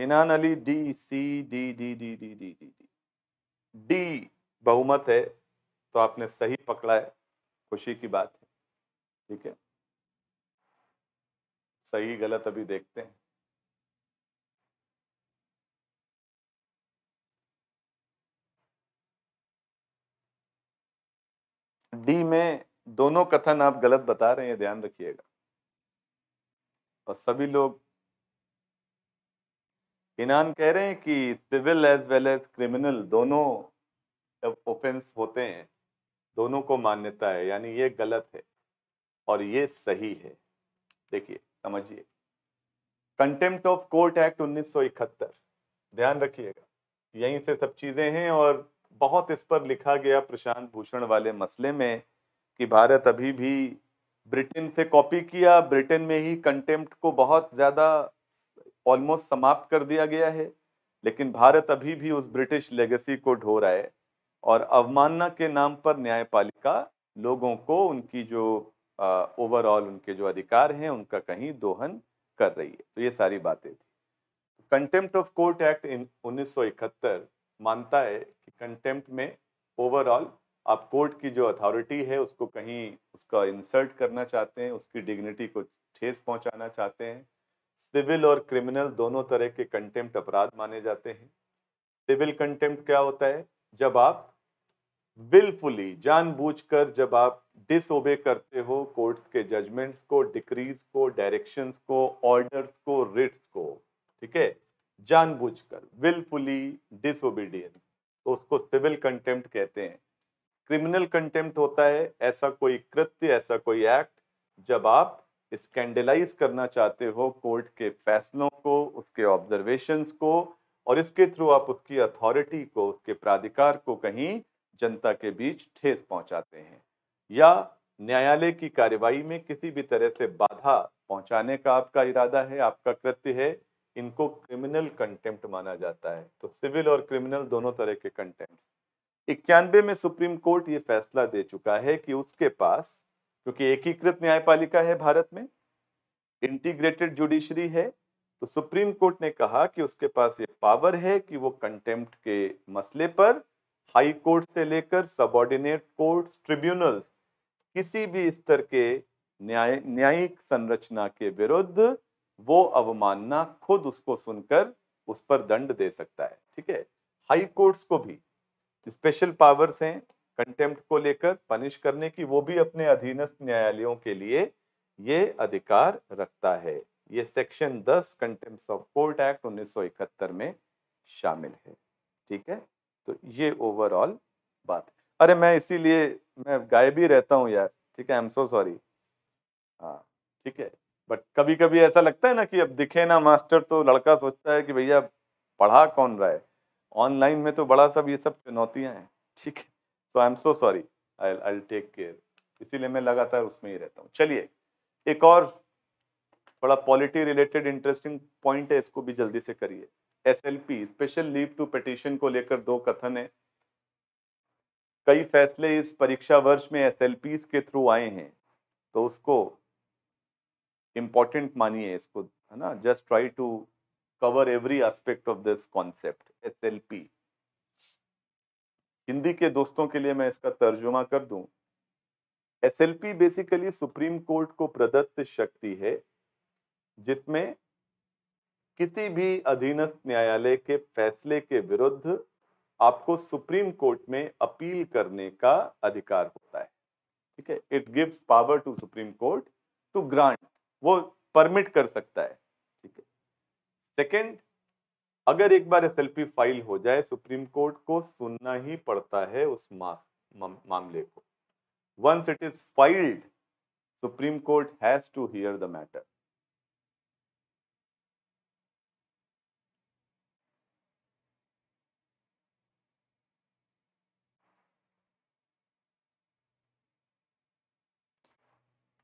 Speaker 1: Hinan Ali D C D D D D D D D D बहुमत है तो आपने सही पकड़ा है खुशी की बात है ठीक है सही गलत अभी देखते हैं डी में दोनों कथन आप गलत बता रहे हैं ध्यान रखिएगा और सभी लोग इनान कह रहे हैं कि civil as well as criminal दोनों ऑफेंस होते हैं दोनों को मान्यता है यानी ये गलत है और ये सही है देखिए समझिए कंटेम्प्ट ऑफ कोर्ट एक्ट 1971 ध्यान रखिएगा यहीं से सब चीज़ें हैं और बहुत इस पर लिखा गया प्रशांत भूषण वाले मसले में कि भारत अभी भी ब्रिटेन से कॉपी किया ब्रिटेन में ही कंटेम्प्ट को बहुत ज़्यादा ऑलमोस्ट समाप्त कर दिया गया है लेकिन भारत अभी भी उस ब्रिटिश लेगेसी को ढो रहा है और अवमानना के नाम पर न्यायपालिका लोगों को उनकी जो ओवरऑल उनके जो अधिकार हैं उनका कहीं दोहन कर रही है तो ये सारी बातें थी contempt of court act in उन्नीस मानता है कि कंटेम्प्ट में ओवरऑल आप कोर्ट की जो अथॉरिटी है उसको कहीं उसका इंसर्ट करना चाहते हैं उसकी डिग्निटी को ठेस पहुंचाना चाहते हैं सिविल और क्रिमिनल दोनों तरह के कंटेम्प्ट अपराध माने जाते हैं सिविल कंटेम्प्ट क्या होता है जब आप विलफुली जानबूझकर जब आप डिसोबे करते हो कोर्ट्स के जजमेंट्स को डिक्रीज को डायरेक्शंस को ऑर्डर्स को रिट्स को ठीक है जानबूझकर विलफुली डिसोबीडियंस तो उसको सिविल कंटेम्प्ट कहते हैं क्रिमिनल कंटेम्प्ट होता है ऐसा कोई कृत्य ऐसा कोई एक्ट जब आप स्कैंडलाइज करना चाहते हो कोर्ट के फैसलों को उसके ऑब्जर्वेशंस को और इसके थ्रू आप उसकी अथॉरिटी को उसके प्राधिकार को कहीं जनता के बीच ठेस पहुंचाते हैं या न्यायालय की कार्यवाही में किसी भी तरह से बाधा पहुंचाने का आपका इरादा है आपका कृत्य है इनको क्रिमिनल कंटेम्प्ट माना जाता है तो सिविल और क्रिमिनल दोनों तरह के कंटेम्प्ट इक्यानबे में सुप्रीम कोर्ट ये फैसला दे चुका है कि उसके पास क्योंकि एकीकृत न्यायपालिका है भारत में इंटीग्रेटेड जुडिशरी है तो सुप्रीम कोर्ट ने कहा कि उसके पास ये पावर है कि वो कंटेम्प्ट के मसले पर हाई कोर्ट से लेकर सबॉर्डिनेट कोर्ट्स ट्रिब्यूनल्स किसी भी स्तर के न्याय न्यायिक संरचना के विरुद्ध वो अवमानना खुद उसको सुनकर उस पर दंड दे सकता है ठीक है हाई कोर्ट्स को भी स्पेशल पावर्स हैं कंटेम्प्ट को लेकर पनिश करने की वो भी अपने अधीनस्थ न्यायालयों के लिए ये अधिकार रखता है ये section 10 contempt of court act 1971 में शामिल है ठीक है तो ये ओवरऑल बात अरे मैं इसीलिए मैं गायब ही रहता हूँ यार ठीक है आई एम सो सॉरी हाँ ठीक है बट कभी कभी ऐसा लगता है ना कि अब दिखे ना मास्टर तो लड़का सोचता है कि भैया पढ़ा कौन रहा है ऑनलाइन में तो बड़ा सब ये सब चुनौतियाँ हैं ठीक है so I am so sorry I I take care इसीलिए मैं लगातार उसमें ही रहता हूँ चलिए एक और थोड़ा पॉलिटी रिलेटेड इंटरेस्टिंग पॉइंट है इसको भी जल्दी से करिए S special leave to petition को लेकर दो कथन है कई फैसले इस परीक्षा वर्ष में एस के थ्रू आए हैं तो उसको इम्पॉर्टेंट मानिए इसको है ना just try to cover every aspect of this concept S L P Hindi के दोस्तों के लिए मैं इसका तर्जुमा कर दूं एस बेसिकली सुप्रीम कोर्ट को प्रदत्त शक्ति है जिसमें किसी भी अधीनस्थ न्यायालय के फैसले के विरुद्ध आपको सुप्रीम कोर्ट में अपील करने का अधिकार होता है ठीक है it gives power to supreme court to grant वो परमिट कर सकता है ठीक है सेकेंड अगर एक बार एस फाइल हो जाए सुप्रीम कोर्ट को सुनना ही पड़ता है उस मास, मामले को once it is filed supreme court has to hear the matter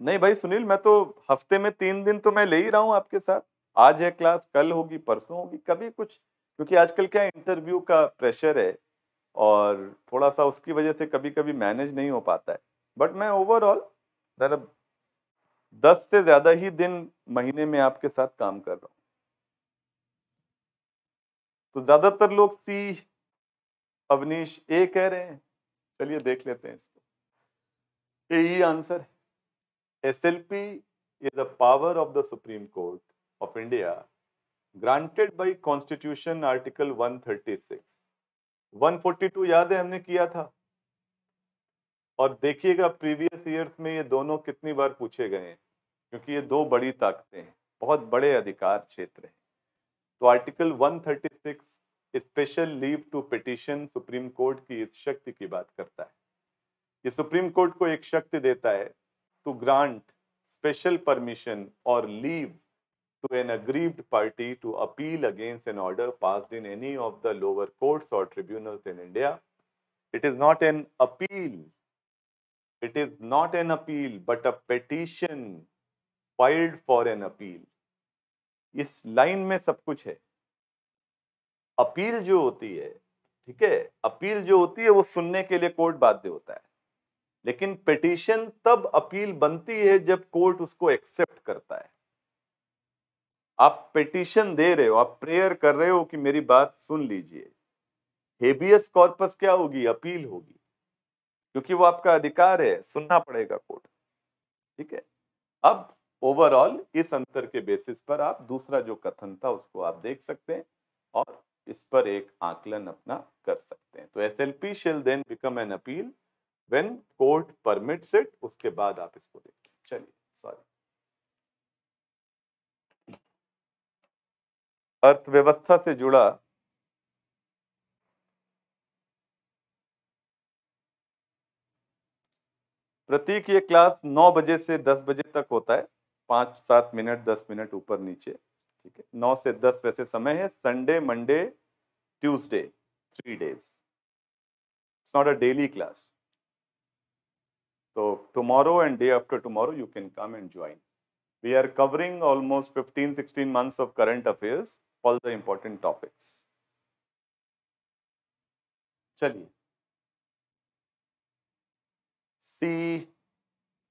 Speaker 1: नहीं भाई सुनील मैं तो हफ्ते में तीन दिन तो मैं ले ही रहा हूँ आपके साथ आज है क्लास कल होगी परसों होगी कभी कुछ क्योंकि आजकल क्या इंटरव्यू का प्रेशर है और थोड़ा सा उसकी वजह से कभी कभी मैनेज नहीं हो पाता है बट मैं ओवरऑल मतलब जरा दस से ज्यादा ही दिन महीने में आपके साथ काम कर रहा हूँ तो ज्यादातर लोग सी अवनीश ए कह रहे हैं चलिए देख लेते हैं इसको ए ही आंसर है SLP is a power of the Supreme Court of India granted by Constitution Article 136. 142 याद है हमने किया था और देखिएगा प्रीवियस ईयर्स में ये दोनों कितनी बार पूछे गए हैं क्योंकि ये दो बड़ी ताकतें हैं बहुत बड़े अधिकार क्षेत्र हैं तो article 136 special leave to petition supreme court की इस शक्ति की बात करता है ये सुप्रीम कोर्ट को एक शक्ति देता है to grant special permission or leave to an aggrieved party to appeal against an order passed in any of the lower courts or tribunals in India. It is not an appeal. It is not an appeal, but a petition filed for an appeal. इस line में सब कुछ है appeal जो होती है ठीक है अपील जो होती है वो सुनने के लिए कोर्ट बाध्य hota hai लेकिन पिटिशन तब अपील बनती है जब कोर्ट उसको एक्सेप्ट करता है आप पिटिशन दे रहे हो आप प्रेयर कर रहे हो कि मेरी बात सुन लीजिए हेबियस कॉर्पस क्या होगी अपील होगी क्योंकि वो आपका अधिकार है सुनना पड़ेगा कोर्ट ठीक है अब ओवरऑल इस अंतर के बेसिस पर आप दूसरा जो कथन था उसको आप देख सकते हैं और इस पर एक आकलन अपना कर सकते हैं तो S L P shall then become an appeal when court permits it उसके बाद आप इसको देखिए चलिए सॉरी अर्थव्यवस्था से जुड़ा प्रतीक ये क्लास 9 बजे से 10 बजे तक होता है पांच सात मिनट दस मिनट ऊपर नीचे ठीक है नौ से दस वैसे समय है Sunday Monday Tuesday three days it's not a daily class So tomorrow and day after tomorrow, you can come and join. We are covering almost 15, 16 months of current affairs, all the important topics. चलिए C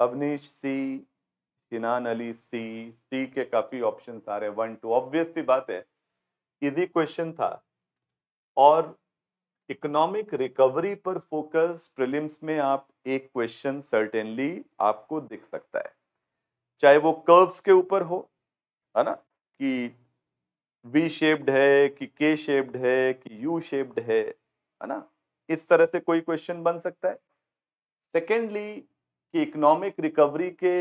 Speaker 1: Avnish, C Hinan Ali, C C ke kafi options are one, two. Obviously, baat hai, easy question tha. Question था और economic recovery पर focus prelims में आप एक question certainly आपको दिख सकता है चाहे वो कर्व्स के ऊपर हो है ना कि वी शेप्ड है कि के शेप्ड है कि यू शेप्ड है है ना इस तरह से कोई क्वेश्चन बन सकता है सेकेंडली कि इकोनॉमिक रिकवरी के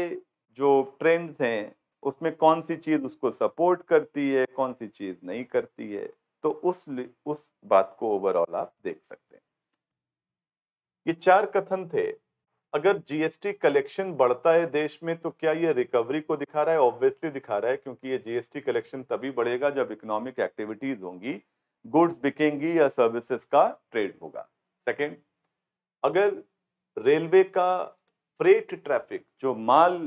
Speaker 1: जो ट्रेंड्स हैं उसमें कौन सी चीज़ उसको सपोर्ट करती है कौन सी चीज़ नहीं करती है तो उस उस बात को ओवरऑल आप देख सकते हैं ये चार कथन थे अगर जीएसटी कलेक्शन बढ़ता है देश में तो क्या ये रिकवरी को दिखा रहा है ऑब्वियसली दिखा रहा है क्योंकि ये जीएसटी कलेक्शन तभी बढ़ेगा जब इकोनॉमिक एक्टिविटीज होंगी गुड्स बिकेंगी या सर्विसेज का ट्रेड होगा सेकंड अगर रेलवे का फ्रेट ट्रैफिक जो माल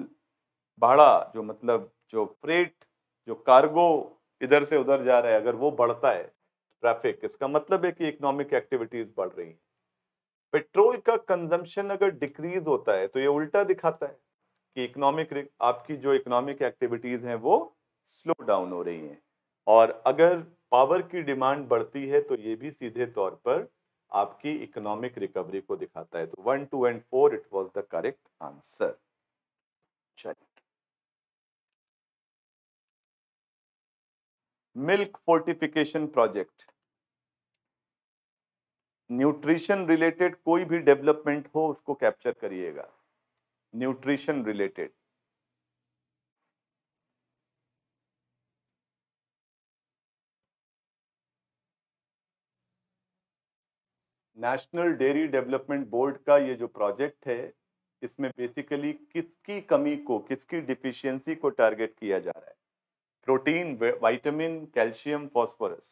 Speaker 1: भाड़ा जो मतलब जो फ्रेट जो कार्गो इधर से उधर जा रहा है अगर वो बढ़ता है ट्रैफिक इसका मतलब है कि इकोनॉमिक एक्टिविटीज बढ़ रही हैं पेट्रोल का कंजम्पशन अगर डिक्रीज होता है तो ये उल्टा दिखाता है कि इकोनॉमिक आपकी जो इकोनॉमिक एक्टिविटीज़ हैं वो स्लो डाउन हो रही हैं और अगर पावर की डिमांड बढ़ती है तो ये भी सीधे तौर पर आपकी इकोनॉमिक रिकवरी को दिखाता है तो one two and four it was the correct answer चलिए milk fortification project nutrition related कोई भी डेवलपमेंट हो उसको कैप्चर करिएगा nutrition related national dairy development board का ये जो प्रोजेक्ट है इसमें बेसिकली किसकी कमी को किसकी डिफिशियंसी को टारगेट किया जा रहा है protein vitamin calcium phosphorus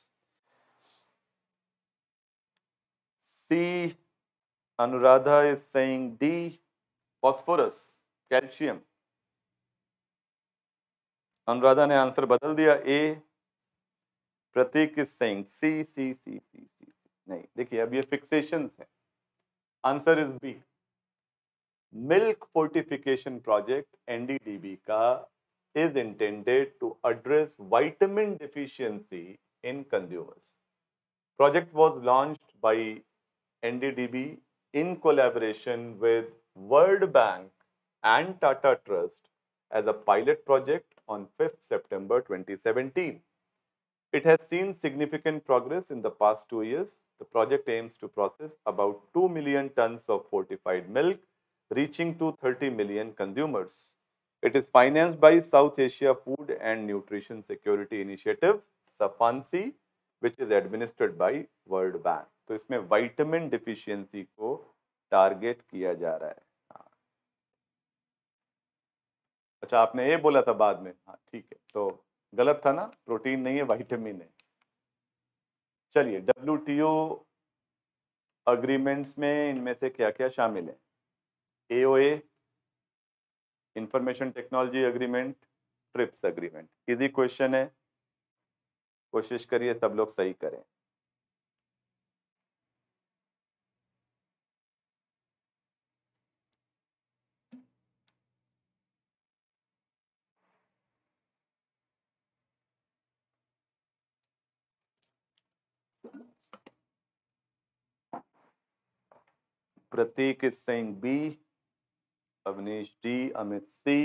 Speaker 1: Anuradha is saying D. Phosphorus, calcium. Anuradha ने आंसर बदल दिया A Prateek is saying C, C, C, C, C. नहीं देखिए अब ये fixations hai. Answer is B. Milk fortification project NDDB ka is intended to address vitamin deficiency in consumers. Project was launched by NDDB in collaboration with World Bank and Tata Trust as a pilot project on 5th September 2017. It has seen significant progress in the past two years. The project aims to process about 2 million tons of fortified milk, reaching to 30 million consumers. It is financed by South Asia Food and Nutrition Security Initiative, SAFANSI, which is administered by World Bank. तो इसमें vitamin deficiency को target किया जा रहा है हाँ। अच्छा आपने ये बोला था बाद में हाँ ठीक है तो गलत था ना प्रोटीन नहीं है वाइटमिन है चलिए डब्ल्यू अग्रीमेंट्स में इनमें से क्या क्या शामिल है A O A information technology agreement TRIPS agreement easy question है कोशिश करिए सब लोग सही करें Prateek Singh B Avnish D Amit C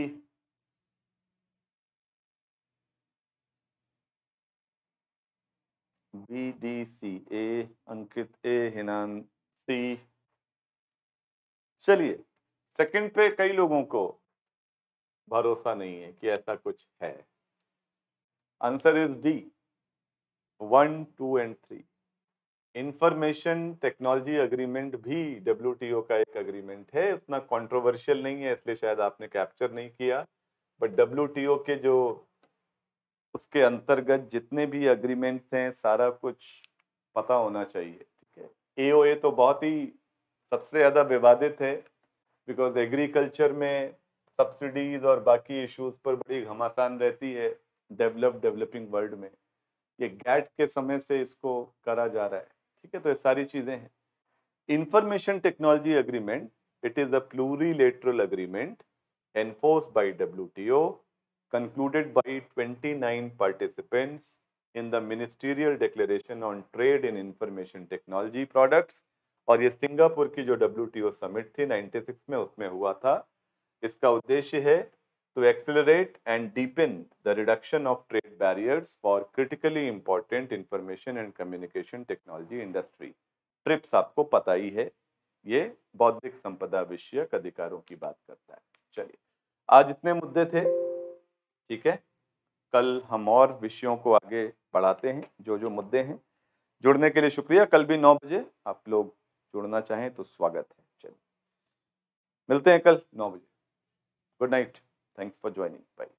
Speaker 1: B D C A Ankit A Hinan C चलिए सेकंड पे कई लोगों को भरोसा नहीं है कि ऐसा कुछ है answer is D one two and three information technology agreement भी डब्ल्यू का एक अग्रीमेंट है उतना कंट्रोवर्शियल नहीं है इसलिए शायद आपने कैप्चर नहीं किया बट डब्ल्यू के जो उसके अंतर्गत जितने भी अग्रीमेंट्स हैं सारा कुछ पता होना चाहिए ठीक है ए तो बहुत ही सबसे ज़्यादा विवादित है बिकॉज एग्रीकल्चर में सब्सिडीज़ और बाकी इश्यूज पर बड़ी घमासान रहती है डेवलप डेवलपिंग वर्ल्ड में ये गैट के समय से इसको करा जा रहा है ठीक है तो ये सारी चीजें हैं information technology agreement it is a plurilateral agreement enforce by W T O concluded by twenty nine participants in the ministerial declaration on trade in information technology products और ये सिंगापुर की जो डब्ल्यू टी ओ समिट थी ninety six में उसमें हुआ था इसका उद्देश्य है to accelerate and deepen the reduction of trade barriers for critically important information and communication technology industry. TRIPS आपको पता ही है ये बौद्धिक संपदा विषयक अधिकारों की बात करता है चलिए आज इतने मुद्दे थे ठीक है कल हम और विषयों को आगे बढ़ाते हैं जो जो मुद्दे हैं जुड़ने के लिए शुक्रिया कल भी नौ बजे आप लोग जुड़ना चाहें तो स्वागत है चलिए मिलते हैं कल नौ बजे good night Thanks for joining. Bye.